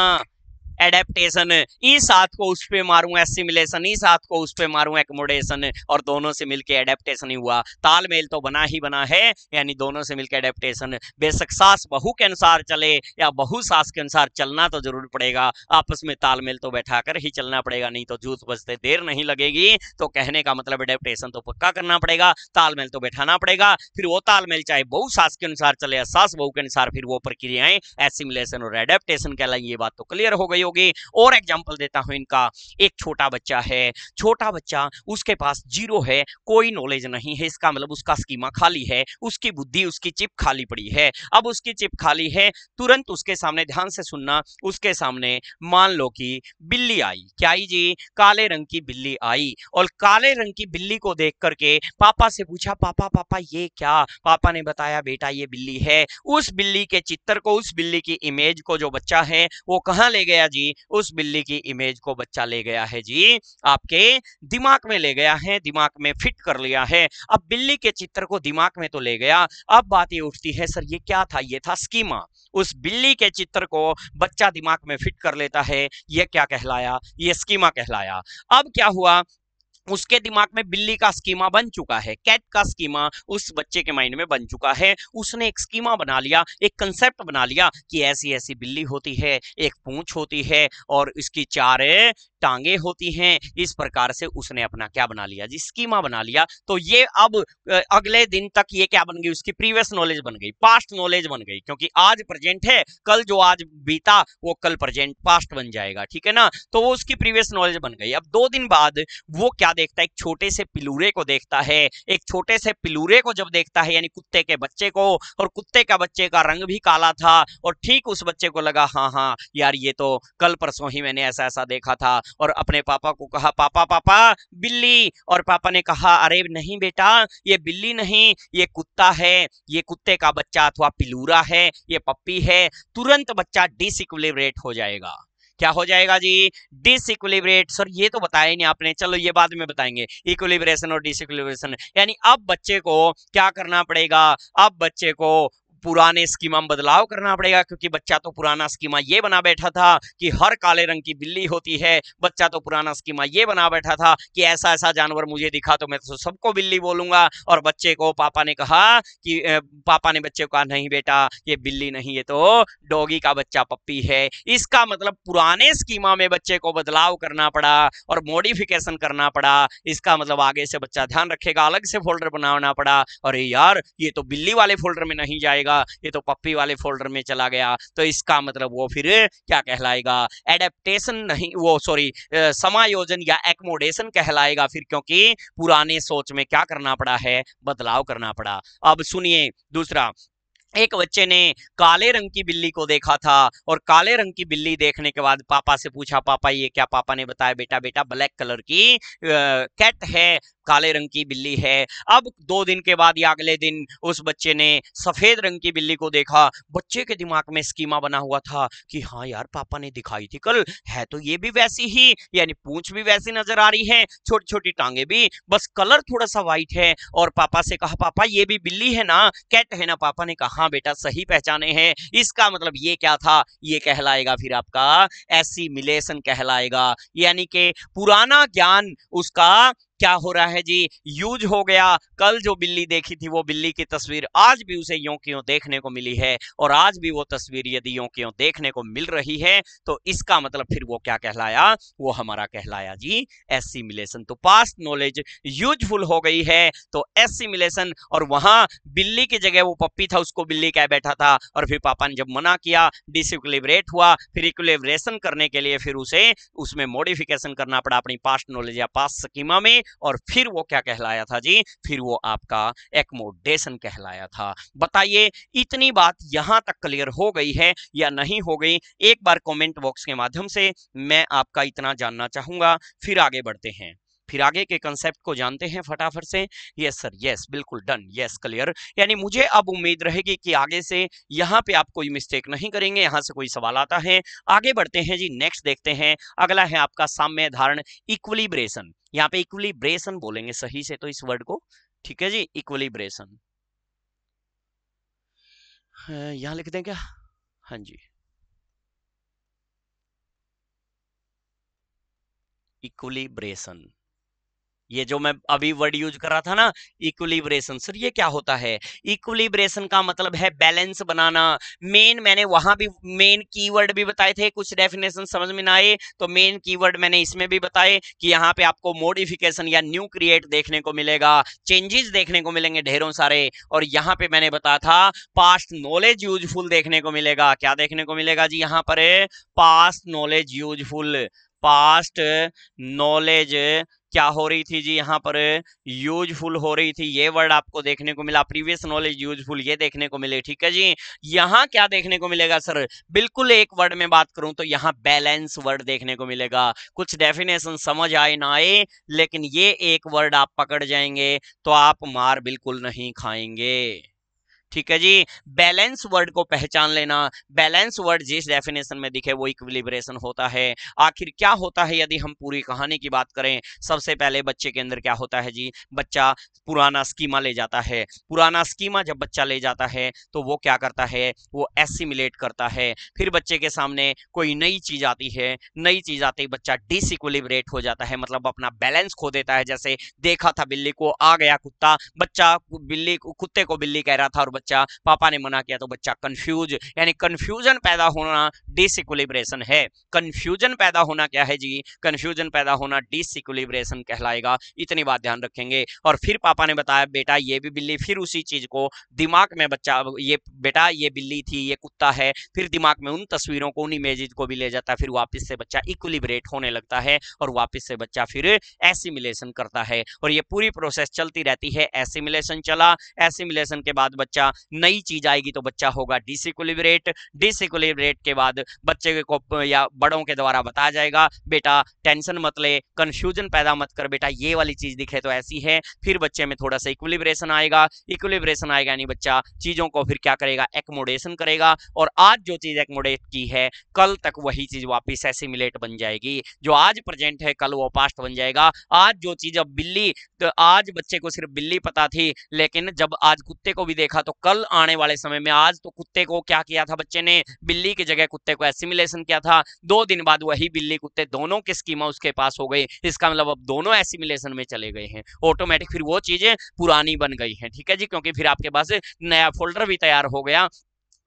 एडेप्टेशन इस हाथ को उस पर मारूं एसिमिलेशन इस हाथ को उस पर मारूं एकोमोडेशन और दोनों से मिलके एडेप्टेशन ही हुआ तालमेल तो बना ही बना है यानी दोनों से मिलकर एडेप्टेशन बेशक सास बहु के अनुसार चले या बहु सास के अनुसार चलना तो जरूर पड़ेगा आपस में तालमेल तो बैठा कर ही चलना पड़ेगा नहीं तो जूस बजते देर नहीं लगेगी तो कहने का मतलब एडेप्टेशन तो पक्का करना पड़ेगा तालमेल तो बैठाना पड़ेगा फिर वो तालमेल चाहे बहु सास के अनुसार चले या सास बहु के अनुसार फिर वो प्रक्रियाएं एसिमिलेशन और एडेप्टेशन कहलाई ये बात तो क्लियर हो गई होगी और एग्जाम्पल देता हूँ इनका एक छोटा बच्चा है छोटा बच्चा उसके पास जीरो है कोई नॉलेज नहीं है इसका मतलब उसका स्कीमा खाली है उसकी बुद्धि उसकी चिप खाली पड़ी है अब उसकी चिप खाली है तुरंत उसके सामने ध्यान से सुनना उसके सामने मान लो कि बिल्ली आई क्या आई जी काले रंग की बिल्ली आई और काले रंग की बिल्ली को देख करके पापा से पूछा पापा पापा ये क्या पापा ने बताया बेटा ये बिल्ली है उस बिल्ली के चित्र को उस बिल्ली की इमेज को जो बच्चा है वो कहाँ ले गया जी उस बिल्ली की इमेज को बच्चा ले गया है जी आपके दिमाग में ले गया है दिमाग में फिट कर लिया है अब बिल्ली के चित्र को दिमाग में तो ले गया अब बात ये उठती है सर ये क्या था ये था स्कीमा उस बिल्ली के चित्र को बच्चा दिमाग में फिट कर लेता है ये क्या कहलाया ये स्कीमा कहलाया अब क्या हुआ उसके दिमाग में बिल्ली का स्कीमा बन चुका है कैट का स्कीमा उस बच्चे के माइंड में बन चुका है उसने एक स्कीमा बना लिया एक कंसेप्ट बना लिया कि ऐसी ऐसी बिल्ली होती है एक पूंछ होती है और इसकी चार टांगे होती हैं इस प्रकार से उसने अपना क्या बना लिया जी स्कीमा बना लिया तो ये अब अगले दिन तक ये क्या बन गई उसकी प्रीवियस नॉलेज बन गई पास्ट नॉलेज बन गई क्योंकि आज प्रेजेंट है कल जो आज बीता वो कल प्रेजेंट पास्ट बन जाएगा ठीक है ना तो वो उसकी प्रीवियस नॉलेज बन गई अब दो दिन बाद वो क्या क्या देखता है एक छोटे से पिलूरे को देखता है एक छोटे से पिलूरे को जब देखता है यानी कुत्ते के बच्चे को और कुत्ते का बच्चे का रंग भी काला था और ठीक उस बच्चे को लगा हाँ हाँ यार ये तो कल परसों ही मैंने ऐसा ऐसा देखा था और अपने पापा को कहा पापा पापा बिल्ली और पापा ने कहा अरे नहीं बेटा ये बिल्ली नहीं ये कुत्ता है ये कुत्ते का बच्चा अथवा पिलूरा है ये पप्पी है तुरंत बच्चा डिसिक्लिब्रेट हो जाएगा क्या हो जाएगा जी डिसइक्विलिब्रेट सर ये तो बताया ही नहीं आपने चलो ये बाद में बताएंगे इक्विलिब्रेशन और डिसइक्विलिब्रेशन यानी अब बच्चे को क्या करना पड़ेगा अब बच्चे को पुराने स्कीमा में बदलाव करना पड़ेगा क्योंकि बच्चा तो पुराना स्कीमा ये बना बैठा था कि हर काले रंग की बिल्ली होती है बच्चा तो पुराना स्कीमा ये बना बैठा था कि ऐसा ऐसा जानवर मुझे दिखा तो मैं तो सबको बिल्ली बोलूंगा और बच्चे को पापा ने कहा कि पापा ने बच्चे को कहा नहीं बेटा ये बिल्ली नहीं है तो डोगी का बच्चा पप्पी है इसका मतलब पुराने स्कीमा में बच्चे को बदलाव करना पड़ा और मॉडिफिकेशन करना पड़ा इसका मतलब आगे से बच्चा ध्यान रखेगा अलग से फोल्डर बनाना पड़ा अरे यार ये तो बिल्ली वाले फोल्डर में नहीं जाएगा जाएगा ये तो पप्पी वाले फोल्डर में चला गया तो इसका मतलब वो फिर क्या कहलाएगा एडेप्टेशन नहीं वो सॉरी समायोजन या एकमोडेशन कहलाएगा फिर क्योंकि पुराने सोच में क्या करना पड़ा है बदलाव करना पड़ा अब सुनिए दूसरा एक बच्चे ने काले रंग की बिल्ली को देखा था और काले रंग की बिल्ली देखने के बाद पापा से पूछा पापा ये क्या पापा ने बताया बेटा बेटा ब्लैक कलर की कैट है काले रंग की बिल्ली है अब दो दिन के बाद या अगले दिन उस बच्चे ने सफ़ेद रंग की बिल्ली को देखा बच्चे के दिमाग में स्कीमा बना हुआ था कि हाँ यार पापा ने दिखाई थी कल है तो ये भी वैसी ही यानी पूंछ भी वैसी नजर आ रही है छोटी छोटी टांगे भी बस कलर थोड़ा सा वाइट है और पापा से कहा पापा ये भी बिल्ली है ना कैट है ना पापा ने कहा हाँ बेटा सही पहचाने हैं इसका मतलब ये क्या था ये कहलाएगा फिर आपका एसिमिलेशन कहलाएगा यानी कि पुराना ज्ञान उसका क्या हो रहा है जी यूज हो गया कल जो बिल्ली देखी थी वो बिल्ली की तस्वीर आज भी उसे यों क्यों देखने को मिली है और आज भी वो तस्वीर यदि यों क्यों देखने को मिल रही है तो इसका मतलब फिर वो क्या कहलाया वो हमारा कहलाया जी एसिमिलेशन तो पास्ट नॉलेज यूजफुल हो गई है तो एसिमिलेशन और वहां बिल्ली की जगह वो पप्पी था उसको बिल्ली कह बैठा था और फिर पापा ने जब मना किया डिसिक्लिब्रेट हुआ फिर इक्लिब्रेशन करने के लिए फिर उसे उसमें मॉडिफिकेशन करना पड़ा अपनी पास्ट नॉलेज या पास्ट स्कीमा में और फिर वो क्या कहलाया था जी फिर वो आपका एक्मोडेशन कहलाया था बताइए इतनी बात यहां तक क्लियर हो गई है या नहीं हो गई एक बार कमेंट बॉक्स के माध्यम से मैं आपका इतना जानना चाहूंगा फिर आगे बढ़ते हैं फिर आगे के कंसेप्ट को जानते हैं फटाफट से यस सर यस बिल्कुल डन यस क्लियर यानी मुझे अब उम्मीद रहेगी कि आगे से यहाँ पे आप कोई मिस्टेक नहीं करेंगे यहाँ से कोई सवाल आता है आगे बढ़ते हैं जी नेक्स्ट देखते हैं अगला है आपका साम्य धारण इक्वलीब्रेशन यहाँ पे इक्वलीब्रेशन बोलेंगे सही से तो इस वर्ड को ठीक है जी इक्वली ब्रेशन यहां लिख दें क्या हाँ जी इक्वलीब्रेशन ये जो मैं अभी वर्ड यूज कर रहा था ना इक्वलिब्रेशन सर ये क्या होता है इक्वलिब्रेशन का मतलब है बैलेंस बनाना मेन मैंने वहां भी मेन कीवर्ड भी बताए थे कुछ डेफिनेशन समझ में ना आए तो मेन कीवर्ड मैंने इसमें भी बताए कि यहाँ पे आपको मोडिफिकेशन या न्यू क्रिएट देखने को मिलेगा चेंजेस देखने को मिलेंगे ढेरों सारे और यहाँ पे मैंने बताया था पास्ट नॉलेज यूजफुल देखने को मिलेगा क्या देखने को मिलेगा जी यहाँ पर past knowledge useful past knowledge क्या हो रही थी जी यहाँ पर यूजफुल हो रही थी ये वर्ड आपको देखने को मिला प्रीवियस नॉलेज यूजफुल ये देखने को मिले ठीक है जी यहाँ क्या देखने को मिलेगा सर बिल्कुल एक वर्ड में बात करूं तो यहाँ बैलेंस वर्ड देखने को मिलेगा कुछ डेफिनेशन समझ आए ना आए लेकिन ये एक वर्ड आप पकड़ जाएंगे तो आप मार बिल्कुल नहीं खाएंगे ठीक है जी बैलेंस वर्ड को पहचान लेना बैलेंस वर्ड जिस डेफिनेशन में दिखे वो इक्विलिब्रेशन होता है आखिर क्या होता है यदि हम पूरी कहानी की बात करें सबसे पहले बच्चे के अंदर क्या होता है जी बच्चा पुराना स्कीमा ले जाता है पुराना स्कीमा जब बच्चा ले जाता है तो वो क्या करता है वो एसिमिलेट करता है फिर बच्चे के सामने कोई नई चीज आती है नई चीज आती बच्चा डिसइक्विलिब्रेट हो जाता है मतलब अपना बैलेंस खो देता है जैसे देखा था बिल्ली को आ गया कुत्ता बच्चा बिल्ली कुत्ते को बिल्ली कह रहा था और बच्चा पापा ने मना किया तो बच्चा कंफ्यूज यानी कंफ्यूजन पैदा होना डिसिकुलिब्रेशन है कंफ्यूजन पैदा होना क्या है जी कंफ्यूजन पैदा होना डिसिकुलिब्रेशन कहलाएगा इतनी बात ध्यान रखेंगे और फिर पापा ने बताया बेटा ये भी बिल्ली फिर उसी चीज को दिमाग में बच्चा ये बेटा ये बिल्ली थी ये कुत्ता है फिर दिमाग में उन तस्वीरों को उन इमेजेज को भी ले जाता है फिर वापिस से बच्चा इक्वलिब्रेट होने लगता है और वापिस से बच्चा फिर एसिमिलेशन करता है और ये पूरी प्रोसेस चलती रहती है एसिमिलेशन चला एसिमिलेशन के बाद बच्चा नई चीज आएगी तो बच्चा होगा डिसिकुलिब्रेट डिसिकुलिब्रेट के बाद बच्चे को या बड़ों के द्वारा बताया जाएगा बेटा टेंशन मत ले कंफ्यूजन पैदा मत कर बेटा ये वाली चीज दिखे तो ऐसी है फिर बच्चे में थोड़ा सा इक्विलिब्रेशन आएगा इक्विलिब्रेशन आएगा यानी बच्चा चीजों को फिर क्या करेगा एकमोडेशन करेगा और आज जो चीज एकमोडेट की है कल तक वही चीज वापिस एसिमिलेट बन जाएगी जो आज प्रेजेंट है कल वो पास्ट बन जाएगा आज जो चीज अब बिल्ली तो आज बच्चे को सिर्फ बिल्ली पता थी लेकिन जब आज कुत्ते को भी देखा तो कल आने वाले समय में आज तो कुत्ते को क्या किया था बच्चे ने बिल्ली की जगह कुत्ते को एसिमिलेशन किया था दो दिन बाद वही बिल्ली कुत्ते दोनों के स्कीमा उसके पास हो गई इसका मतलब अब दोनों एसिमिलेशन में चले गए हैं ऑटोमेटिक फिर वो चीजें पुरानी बन गई हैं ठीक है जी क्योंकि फिर आपके पास नया फोल्डर भी तैयार हो गया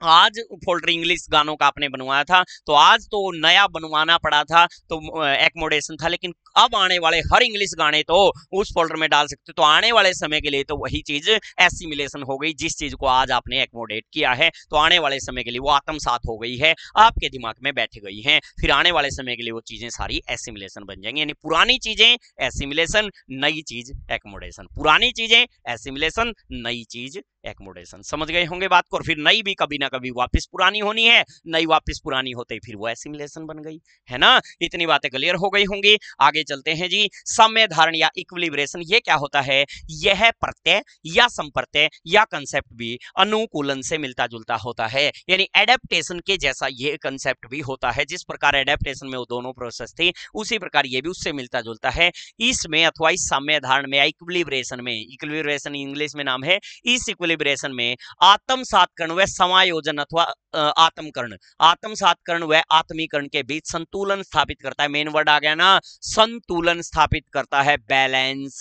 आज फोल्डर इंग्लिश गानों का आपने बनवाया था तो आज तो नया बनवाना पड़ा था तो एकमोडेशन था लेकिन अब आने वाले हर इंग्लिश गाने तो उस फोल्डर में डाल सकते तो आने वाले समय के लिए तो वही चीज एसिमिलेशन हो गई जिस चीज को आज आपने एकमोडेट किया है तो आने वाले समय के लिए वो आत्मसात हो गई है आपके दिमाग में बैठ गई है फिर आने वाले समय के लिए वो चीजें सारी एसिमिलेशन बन जाएंगी यानी पुरानी चीजें एसिमिलेशन नई चीज एकमोडेशन पुरानी चीजें एसिमिलेशन नई चीज एकमोडेशन समझ गए होंगे बात को और फिर नई भी कभी ना कभी वापस पुरानी होनी है नई वापस पुरानी होते ही फिर वो एसिमुलेशन बन गई है ना इतनी बातें क्लियर हो गई होंगी आगे चलते हैं जी समय धारण या इक्विलिब्रेशन ये क्या होता है यह प्रत्यय या संप्रत्यय या कंसेप्ट भी अनुकूलन से मिलता जुलता होता है यानी एडेप्टेशन के जैसा ये कंसेप्ट भी होता है जिस प्रकार एडेप्टेशन में वो दोनों प्रोसेस थी उसी प्रकार ये भी उससे मिलता जुलता है इसमें अथवा इस समय धारण में इक्विलिब्रेशन में इक्विलिब्रेशन इंग्लिश में नाम है इस इक्विलिब्रेशन विब्रेशन में सात करण व समायोजन अथवा आत्मकरण आत्म सातकरण व आत्मीकरण के बीच संतुलन स्थापित करता है मेन वर्ड आ गया ना संतुलन स्थापित करता है balance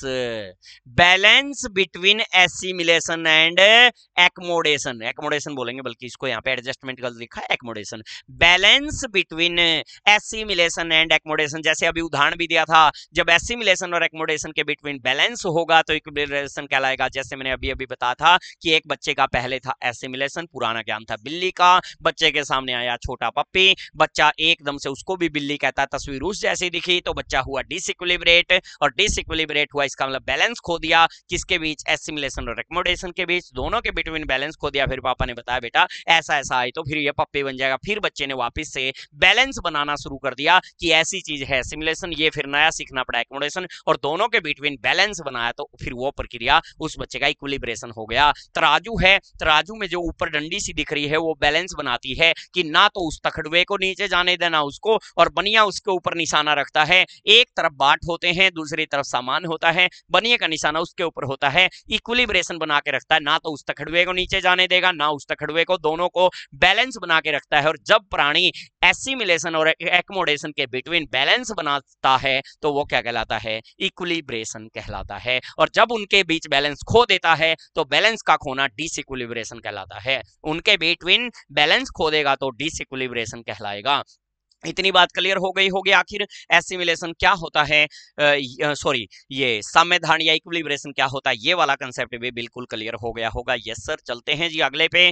balance between assimilation and accommodation accommodation बोलेंगे बल्कि इसको यहाँ पे एडजस्टमेंट गलत लिखा है accommodation balance between assimilation and accommodation जैसे अभी उदाहरण भी दिया था जब एसिमिलेशन और एकमोडेशन के बिटवीन बैलेंस होगा तो इक्विबलेशन कहलाएगा जैसे मैंने अभी अभी बताया था कि एक बच्चे का पहले था एसिमिलेशन पुराना ज्ञान था बिल्ली का बच्चे के सामने आया छोटा पप्पी बच्चा एकदम से उसको भी बिल्ली कहता तस्वीर उस जैसी दिखी तो बच्चा हुआ डिसिक्वलिब्रेट और डिसिक्वलिब्रेट हुआ इसका मतलब बैलेंस खो दिया किसके बीच एसिमुलेशन और रिकमोडेशन के बीच दोनों के बिटवीन बैलेंस खो दिया फिर पापा ने बताया बेटा ऐसा ऐसा आए तो फिर यह पप्पी बन जाएगा फिर बच्चे ने वापिस से बैलेंस बनाना शुरू कर दिया कि ऐसी चीज है एसिमुलेशन ये फिर नया सीखना पड़ा एकोमोडेशन और दोनों के बिटवीन बैलेंस बनाया तो फिर वो प्रक्रिया उस बच्चे का इक्विलिब्रेशन हो गया तराजू है तराजू में जो ऊपर डंडी सी दिख रही है वो बैलेंस बनाती है कि ना तो उस तखड़वे को नीचे जाने देना उसको और बनिया उसके ऊपर निशाना रखता है एक तरफ बाट होते हैं दूसरी तरफ सामान होता है बनिया का निशाना उसके ऊपर होता है इक्विलिब्रेशन बना के रखता है ना तो उस तखड़वे को नीचे जाने देगा ना उस तखड़वे को दोनों को बैलेंस बना के रखता है और जब प्राणी एसिमिलेशन और एकोमोडेशन के बिटवीन बैलेंस बनाता है तो वो क्या कहलाता है इक्विलिब्रेशन कहलाता है और जब उनके बीच बैलेंस खो देता है तो बैलेंस का खोना डिसइक्विलिब्रेशन कहलाता है उनके बिटवीन बैलेंस खो देगा तो डिसिकुलिब्रेशन कहलाएगा इतनी बात क्लियर हो गई होगी आखिर एसिमिलेशन क्या होता है सॉरी ये संविधान या इक्विलिब्रेशन क्या होता है ये वाला कंसेप्ट भी बिल्कुल क्लियर हो गया होगा यस सर चलते हैं जी अगले पे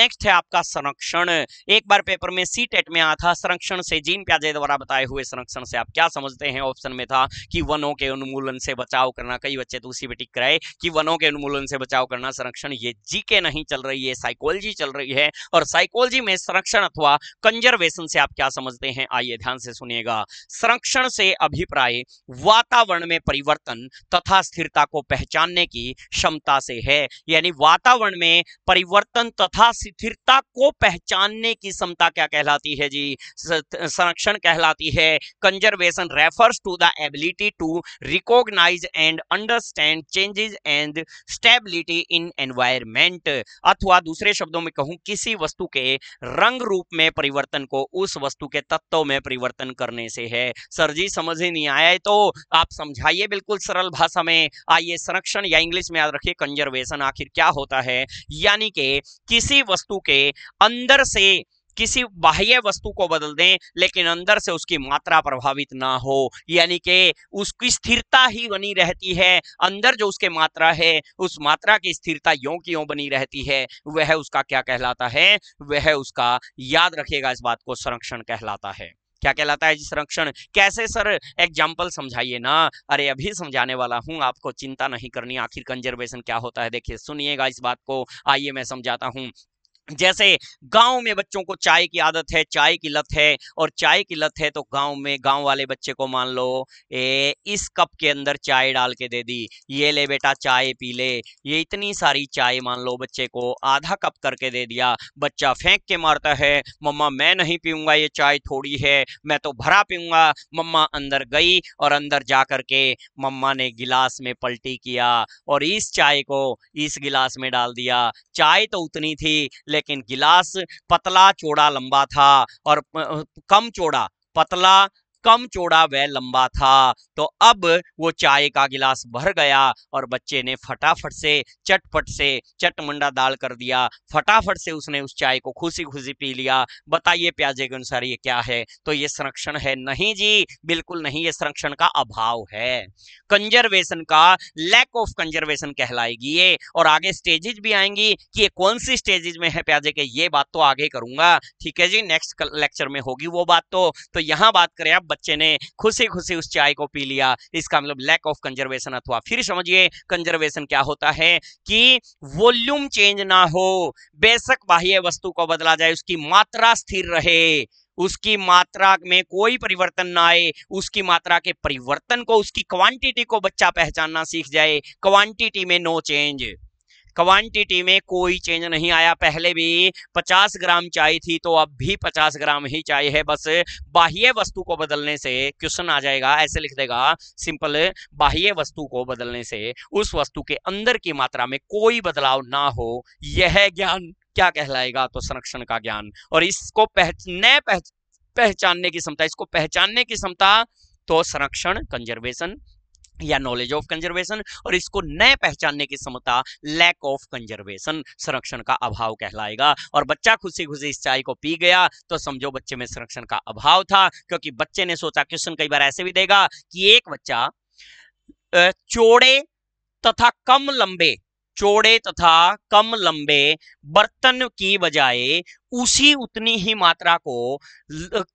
नेक्स्ट है आपका संरक्षण एक बार पेपर में सी टेट में आया था संरक्षण से जीन प्याजे द्वारा बताए हुए संरक्षण से आप क्या समझते हैं ऑप्शन में था कि वनों के उन्मूलन से बचाव करना कई बच्चे तो उसी पर टिक रहे कि वनों के उन्मूलन से बचाव करना संरक्षण ये जी के नहीं चल रही है साइकोलॉजी चल रही है और साइकोलॉजी में संरक्षण अथवा कंजर्वेशन से आप क्या समझते हैं हैं आइए ध्यान से सुनिएगा संरक्षण से अभिप्राय वातावरण में परिवर्तन तथा स्थिरता को पहचानने की क्षमता से है यानी वातावरण में परिवर्तन तथा स्थिरता को पहचानने की क्षमता क्या कहलाती है जी संरक्षण कहलाती है conservation refers to the ability to recognise and understand changes and stability in environment अथवा दूसरे शब्दों में कहूं किसी वस्तु के रंग रूप में परिवर्तन को उस वस्तु के तत्व तत्व में परिवर्तन करने से है सर जी समझ ही नहीं आया है तो आप समझाइए बिल्कुल सरल भाषा में आइए संरक्षण या इंग्लिश में याद रखिए कंजर्वेशन आखिर क्या होता है यानी कि किसी वस्तु के अंदर से किसी बाह्य वस्तु को बदल दें लेकिन अंदर से उसकी मात्रा प्रभावित ना हो यानी कि उसकी स्थिरता ही बनी रहती है अंदर जो उसके मात्रा है उस मात्रा की स्थिरता यों की यों बनी रहती है वह उसका क्या कहलाता है वह उसका याद रखिएगा इस बात को संरक्षण कहलाता है क्या कहलाता है जी संरक्षण कैसे सर एग्जाम्पल समझाइए ना अरे अभी समझाने वाला हूँ आपको चिंता नहीं करनी आखिर कंजर्वेशन क्या होता है देखिए सुनिएगा इस बात को आइए मैं समझाता हूँ जैसे गांव में बच्चों को चाय की आदत है चाय की लत है और चाय की लत है तो गांव में गांव वाले बच्चे को मान लो ए, इस कप के अंदर चाय डाल के दे दी ये ले बेटा चाय पी ले ये इतनी सारी चाय मान लो बच्चे को आधा कप करके दे दिया बच्चा फेंक के मारता है मम्मा मैं नहीं पीऊंगा ये चाय थोड़ी है मैं तो भरा पीऊंगा मम्मा अंदर गई और अंदर जा कर के मम्मा ने गिलास में पलटी किया और इस चाय को इस गिलास में डाल दिया चाय तो उतनी थी लेकिन गिलास पतला चौड़ा लंबा था और कम चौड़ा पतला कम चौड़ा वह लंबा था तो अब वो चाय का गिलास भर गया और बच्चे ने फटाफट से चटपट से चटमंडा डाल कर दिया फटाफट से उसने उस चाय को खुशी खुशी पी लिया बताइए प्याजे के अनुसार ये क्या है तो ये संरक्षण है नहीं जी बिल्कुल नहीं ये संरक्षण का अभाव है कंजर्वेशन का लैक ऑफ कंजर्वेशन कहलाएगी ये और आगे स्टेजेज भी आएंगी कि ये कौन सी स्टेजेज में है प्याजे के ये बात तो आगे करूंगा ठीक है जी नेक्स्ट लेक्चर में होगी वो बात तो, तो यहां बात करें आप बच्चे ने खुशी खुशी उस चाय को पी लिया इसका मतलब लैक ऑफ कंजर्वेशन अथवा फिर समझिए कंजर्वेशन क्या होता है कि वॉल्यूम चेंज ना हो बेशक बाह्य वस्तु को बदला जाए उसकी मात्रा स्थिर रहे उसकी मात्रा में कोई परिवर्तन ना आए उसकी मात्रा के परिवर्तन को उसकी क्वांटिटी को बच्चा पहचानना सीख जाए क्वांटिटी में नो चेंज क्वांटिटी में कोई चेंज नहीं आया पहले भी 50 ग्राम चाय थी तो अब भी 50 ग्राम ही चाय है बस बाह्य वस्तु को बदलने से क्वेश्चन आ जाएगा ऐसे लिख देगा सिंपल बाह्य वस्तु को बदलने से उस वस्तु के अंदर की मात्रा में कोई बदलाव ना हो यह ज्ञान क्या कहलाएगा तो संरक्षण का ज्ञान और इसको पहच, न पहच, पहचानने की क्षमता इसको पहचानने की क्षमता तो संरक्षण कंजर्वेशन या नॉलेज ऑफ कंजर्वेशन और इसको नए पहचानने की क्षमता लैक ऑफ कंजर्वेशन संरक्षण का अभाव कहलाएगा और बच्चा खुशी खुशी इस चाय को पी गया तो समझो बच्चे में संरक्षण का अभाव था क्योंकि बच्चे ने सोचा क्वेश्चन कई बार ऐसे भी देगा कि एक बच्चा चौड़े तथा कम लंबे चौड़े तथा कम लंबे बर्तन की बजाय उसी उतनी ही मात्रा को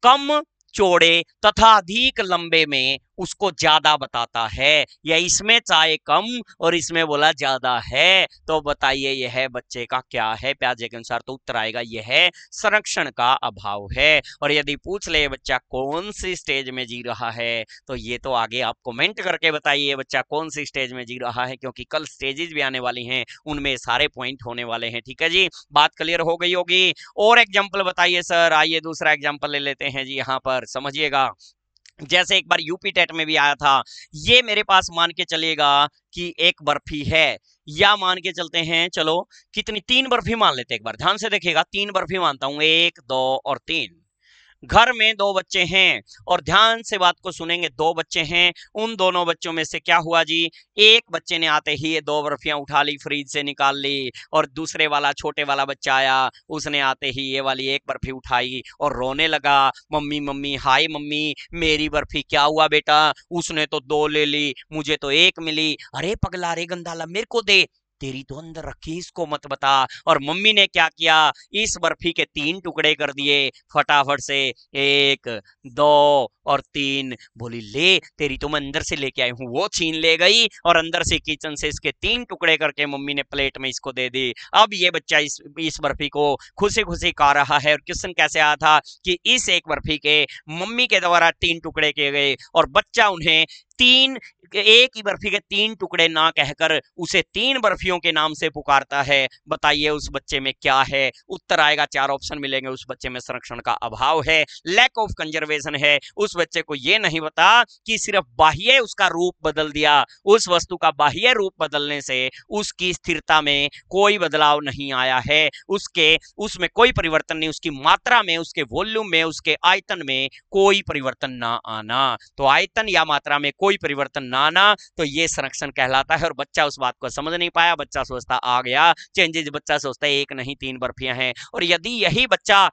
कम चौड़े तथा अधिक लंबे में उसको ज्यादा बताता है या इसमें चाय कम और इसमें बोला ज्यादा है तो बताइए यह है बच्चे का क्या है प्याजे के अनुसार तो उत्तर आएगा यह है संरक्षण का अभाव है और यदि पूछ ले बच्चा कौन सी स्टेज में जी रहा है तो ये तो आगे आप कमेंट करके बताइए बच्चा कौन सी स्टेज में जी रहा है क्योंकि कल स्टेजेस भी आने वाली हैं उनमें सारे पॉइंट होने वाले हैं ठीक है जी बात क्लियर हो गई होगी और एग्जाम्पल बताइए सर आइए दूसरा एग्जाम्पल ले लेते हैं जी यहाँ पर समझिएगा जैसे एक बार यूपी टेट में भी आया था ये मेरे पास मान के चलेगा कि एक बर्फी है या मान के चलते हैं चलो कितनी तीन बर्फी मान लेते एक बार ध्यान से देखिएगा तीन बर्फी मानता हूं एक दो और तीन घर में दो बच्चे हैं और ध्यान से बात को सुनेंगे दो बच्चे हैं उन दोनों बच्चों में से क्या हुआ जी एक बच्चे ने आते ही ये दो बर्फियां उठा ली फ्रिज से निकाल ली और दूसरे वाला छोटे वाला बच्चा आया उसने आते ही ये वाली एक बर्फी उठाई और रोने लगा मम्मी मम्मी हाय मम्मी मेरी बर्फी क्या हुआ बेटा उसने तो दो ले ली मुझे तो एक मिली अरे पगला रे गंदाला मेरे को दे तेरी तो अंदर रखी इसको मत बता और मम्मी ने क्या किया इस बर्फी के तीन टुकड़े कर दिए फटाफट से एक दो और तीन बोली ले तेरी तो मैं अंदर से लेके आई हूँ वो छीन ले गई और अंदर से किचन से इसके तीन टुकड़े करके मम्मी ने प्लेट में इसको दे दी अब ये बच्चा इस इस बर्फी को खुशी खुशी खा रहा है और क्वेश्चन कैसे आया था कि इस एक बर्फी के मम्मी के द्वारा तीन टुकड़े किए गए और बच्चा उन्हें तीन एक ही बर्फी के तीन टुकड़े ना कहकर उसे तीन बर्फियों के नाम से पुकारता है बताइए उस बच्चे में क्या है उत्तर आएगा चार ऑप्शन मिलेंगे उस बच्चे में संरक्षण का अभाव है लैक ऑफ कंजर्वेशन है उस उस बच्चे को यह नहीं बता कि सिर्फ बाह्य उसका रूप बदल दिया उस वस्तु का बाह्य रूप बदलने से उसकी स्थिरता में कोई बदलाव नहीं आया है उसके उसमें कोई परिवर्तन नहीं उसकी मात्रा में उसके वॉल्यूम में उसके आयतन में कोई परिवर्तन ना आना तो आयतन या मात्रा में कोई परिवर्तन ना आना तो यह संरक्षण कहलाता है और बच्चा उस बात को समझ नहीं पाया बच्चा सोचता आ गया चेंजेज बच्चा सोचता है एक नहीं तीन बर्फियां हैं और यदि यही बच्चा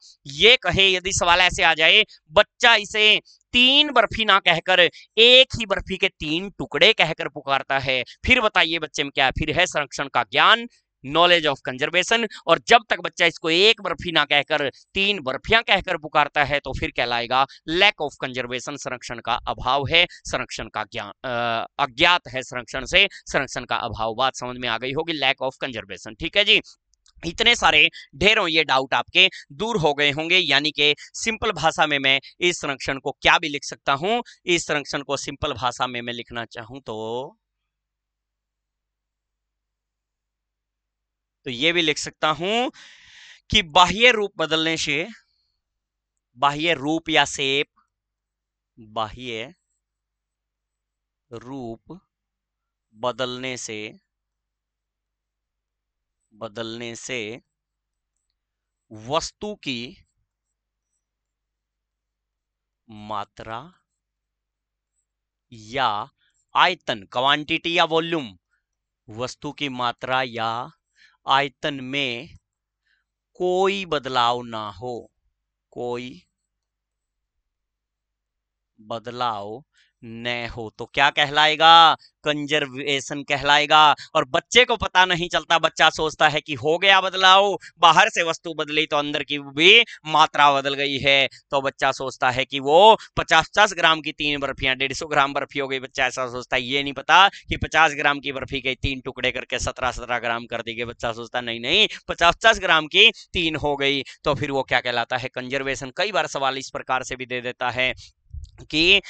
ये कहे यदि सवाल ऐसे आ जाए बच्चा इसे तीन बर्फी ना कहकर एक ही बर्फी के तीन टुकड़े कहकर पुकारता है फिर बताइए बच्चे में क्या फिर है संरक्षण का ज्ञान नॉलेज ऑफ कंजर्वेशन और जब तक बच्चा इसको एक बर्फी ना कहकर तीन बर्फियां कहकर पुकारता है तो फिर कहलाएगा लैक ऑफ कंजर्वेशन संरक्षण का अभाव है संरक्षण का ज्ञान अज्ञात है संरक्षण से संरक्षण का अभाव बात समझ में आ गई होगी लैक ऑफ कंजर्वेशन ठीक है जी इतने सारे ढेरों ये डाउट आपके दूर हो गए होंगे यानी कि सिंपल भाषा में मैं इस संरक्षण को क्या भी लिख सकता हूं इस संरक्षण को सिंपल भाषा में मैं लिखना चाहूं तो तो ये भी लिख सकता हूं कि बाह्य रूप बदलने से बाह्य रूप या सेप बाह्य रूप बदलने से बदलने से वस्तु की मात्रा या आयतन क्वांटिटी या वॉल्यूम वस्तु की मात्रा या आयतन में कोई बदलाव ना हो कोई बदलाव न हो तो क्या कहलाएगा कंजर्वेशन कहलाएगा और बच्चे को पता नहीं चलता बच्चा सोचता है कि हो गया बदलाव बाहर से वस्तु बदली तो अंदर की भी मात्रा बदल गई है तो बच्चा सोचता है कि वो पचास पचास ग्राम की तीन बर्फियां डेढ़ सौ ग्राम बर्फी हो गई बच्चा ऐसा सोचता है ये नहीं पता कि पचास ग्राम की बर्फी के तीन टुकड़े करके सत्रह सत्रह ग्राम कर दी गई बच्चा सोचता नहीं नहीं पचास पचास ग्राम की तीन हो गई तो फिर वो क्या कहलाता है कंजर्वेशन कई बार सवाल इस प्रकार से भी दे देता है कि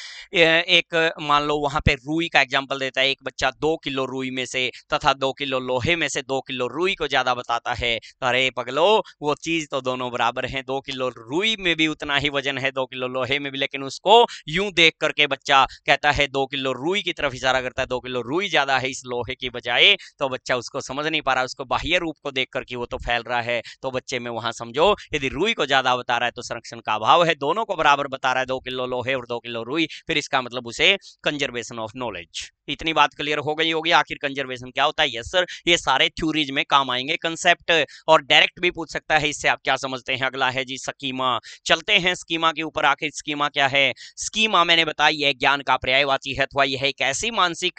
एक मान लो वहां पे रुई का एग्जाम्पल देता है एक बच्चा दो किलो रुई में से तथा दो किलो लोहे में से दो किलो रुई को ज्यादा बताता है तो अरे पगलो वो चीज तो दोनों बराबर है दो किलो रुई में भी उतना ही वजन है दो किलो लोहे में भी लेकिन उसको यूं देख करके बच्चा कहता है दो किलो रुई की तरफ इशारा करता है दो किलो रुई ज्यादा है इस लोहे की बजाय तो बच्चा उसको समझ नहीं पा रहा उसको बाह्य रूप को देख करके वो तो फैल रहा है तो बच्चे में वहां समझो यदि रुई को ज्यादा बता रहा है तो संरक्षण का अभाव है दोनों को बराबर बता रहा है दो किलो लोहे और दो किलो किलो रुई फिर इसका मतलब उसे कंजर्वेशन ऑफ नॉलेज इतनी बात क्लियर हो गई होगी आखिर कंजर्वेशन क्या होता है यस सर ये सारे थ्यूरीज में काम आएंगे कंसेप्ट और डायरेक्ट भी पूछ सकता है इससे आप क्या समझते हैं अगला है जी स्कीमा चलते हैं स्कीमा के ऊपर आखिर स्कीमा क्या है स्कीमा मैंने बताया यह ज्ञान का पर्यायवाची है अथवा यह एक ऐसी मानसिक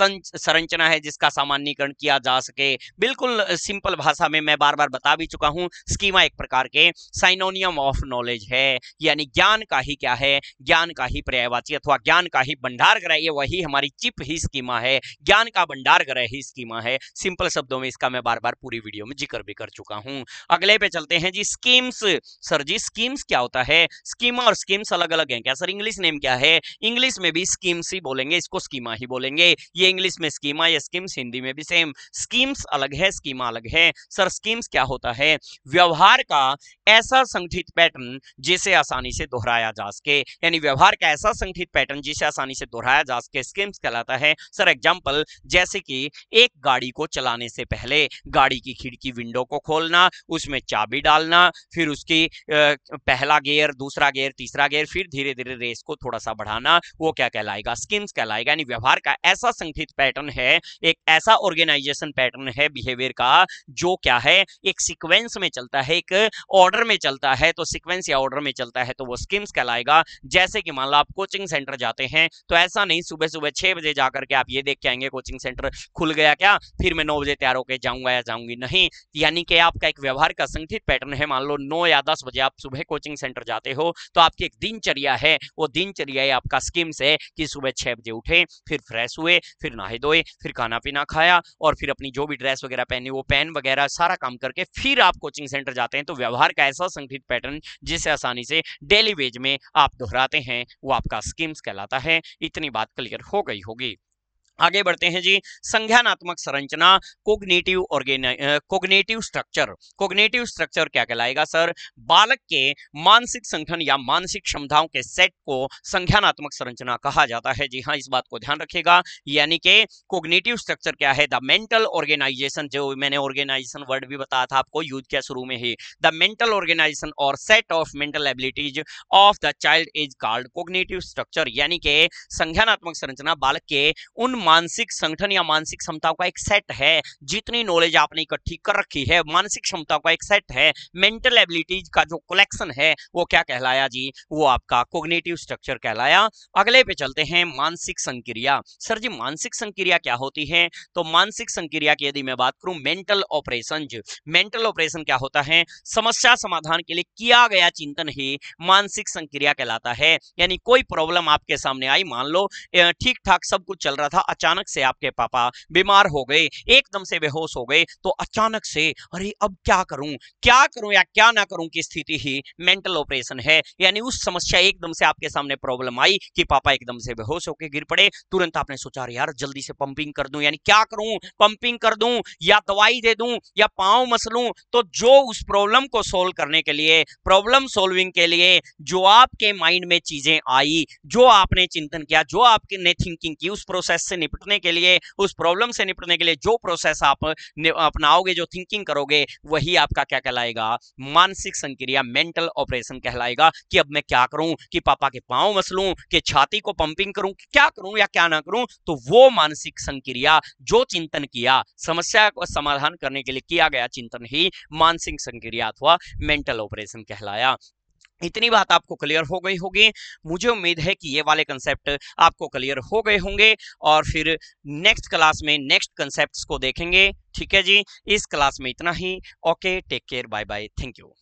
संरचना है जिसका सामान्यकरण किया जा सके बिल्कुल सिंपल भाषा में मैं बार बार बता भी चुका हूं स्कीमा एक प्रकार के साइनोनियम ऑफ नॉलेज है यानी ज्ञान का ही क्या है ज्ञान का ही पर्यायवाची अथवा ज्ञान का ही भंडार कराइए वही हमारी चिप सिर्फ ही स्कीमा है ज्ञान का भंडार ग्रह ही स्कीमा है सिंपल शब्दों में इसका मैं बार बार पूरी वीडियो में जिक्र भी कर चुका हूं अगले पे चलते हैं जी स्कीम्स सर जी स्कीम्स क्या होता है स्कीमा और स्कीम्स अलग अलग है क्या सर इंग्लिश नेम क्या है इंग्लिश में भी स्कीम्स ही बोलेंगे इसको स्कीमा ही बोलेंगे ये इंग्लिश में स्कीमा या स्कीम्स हिंदी में भी सेम स्कीम्स अलग है स्कीमा अलग है सर स्कीम्स क्या होता है व्यवहार का ऐसा संगठित पैटर्न जिसे आसानी से दोहराया जा सके यानी व्यवहार का ऐसा संगठित पैटर्न जिसे आसानी से दोहराया जा सके स्कीम्स कहलाता है सर एग्जाम्पल जैसे कि एक गाड़ी को चलाने से पहले गाड़ी की खिड़की विंडो को खोलना उसमें चाबी डालना फिर उसकी पहला गेयर दूसरा गेयर तीसरा गेयर फिर धीरे धीरे रेस को थोड़ा सा बढ़ाना वो क्या कहलाएगा स्कीम्स कहलाएगा यानी व्यवहार का ऐसा संगठित पैटर्न है एक ऐसा ऑर्गेनाइजेशन पैटर्न है बिहेवियर का जो क्या है एक सिक्वेंस में चलता है एक और ऑर्डर में चलता है तो सिक्वेंस या ऑर्डर में चलता है तो वो स्कीम्स कहलाएगा जैसे कि मान लो आप कोचिंग सेंटर जाते हैं तो ऐसा नहीं सुबह सुबह छह बजे जाकर के आप ये देख के आएंगे कोचिंग सेंटर खुल गया क्या फिर मैं नौ बजे तैयार होकर जाऊंगा या जाऊंगी नहीं यानी कि आपका एक व्यवहार का संगठित पैटर्न है मान लो नौ या दस बजे आप सुबह कोचिंग सेंटर जाते हो तो आपकी एक दिनचर्या है वो दिनचर्या आपका स्कीम्स है कि सुबह छह बजे उठे फिर फ्रेश हुए फिर नहाए धोए फिर खाना पीना खाया और फिर अपनी जो भी ड्रेस वगैरह पहनी वो पेन वगैरह सारा काम करके फिर आप कोचिंग सेंटर जाते हैं तो व्यवहार का ऐसा संगठित पैटर्न जिसे आसानी से डेली वेज में आप दोहराते हैं वो आपका स्कीम्स कहलाता है इतनी बात क्लियर हो गई होगी आगे बढ़ते हैं जी संज्ञानात्मक संरचना cognitive organisation cognitive structure cognitive structure क्या कहलाएगा सर बालक के मानसिक संगठन या मानसिक क्षमताओं के सेट को संज्ञानात्मक संरचना कहा जाता है जी हाँ इस बात को ध्यान रखेगा यानी कि कोग्नेटिव स्ट्रक्चर क्या है द मेंटल ऑर्गेनाइजेशन जो मैंने ऑर्गेनाइजेशन वर्ड भी बताया था आपको यूज के शुरू में ही द मेंटल ऑर्गेनाइजेशन और set of mental abilities of the child is called cognitive structure यानी कि संज्ञानात्मक संरचना बालक के उन मानसिक संगठन या मानसिक क्षमताओं का एक सेट है जितनी नॉलेज आपने इकट्ठी कर रखी है मानसिक क्षमताओं का एक सेट है मेंटल एबिलिटीज का जो कलेक्शन है वो क्या कहलाया जी वो आपका कोग्नेटिव स्ट्रक्चर कहलाया अगले पे चलते हैं मानसिक संक्रिया सर जी मानसिक संक्रिया क्या होती है तो मानसिक संक्रिया की यदि मैं बात करूं मेंटल ऑपरेशन मेंटल ऑपरेशन क्या होता है समस्या समाधान के लिए किया गया चिंतन ही मानसिक संक्रिया कहलाता है यानी कोई प्रॉब्लम आपके सामने आई मान लो ठीक ठाक सब कुछ चल रहा था अचानक से आपके पापा बीमार हो गए एकदम से बेहोश हो गए तो अचानक से अरे अब क्या करूं क्या करूं या क्या ना करूं की स्थिति ही मेंटल ऑपरेशन है यानी उस समस्या एकदम से आपके सामने प्रॉब्लम आई कि पापा एकदम से बेहोश होकर गिर पड़े तुरंत आपने सोचा यार जल्दी से पंपिंग कर दूं यानी क्या करूं पंपिंग कर दूं या दवाई दे दूं या पाँव मसलूं तो जो उस प्रॉब्लम को सोल्व करने के लिए प्रॉब्लम सोल्विंग के लिए जो आपके माइंड में चीजें आई जो आपने चिंतन किया जो आपने थिंकिंग की उस प्रोसेस से निपटने के लिए उस प्रॉब्लम से निपटने के लिए जो प्रोसेस आप अपनाओगे जो थिंकिंग करोगे वही आपका क्या कहलाएगा मानसिक संक्रिया मेंटल ऑपरेशन कहलाएगा कि अब मैं क्या करूं कि पापा के पांव मसलूं कि छाती को पंपिंग करूं कि क्या करूं या क्या ना करूं तो वो मानसिक संक्रिया जो चिंतन किया समस्या को समाधान करने के लिए किया गया चिंतन ही मानसिक संक्रिया अथवा मेंटल ऑपरेशन कहलाया इतनी बात आपको क्लियर हो गई होगी मुझे उम्मीद है कि ये वाले कंसेप्ट आपको क्लियर हो गए होंगे और फिर नेक्स्ट क्लास में नेक्स्ट कंसेप्ट को देखेंगे ठीक है जी इस क्लास में इतना ही okay take care bye bye thank you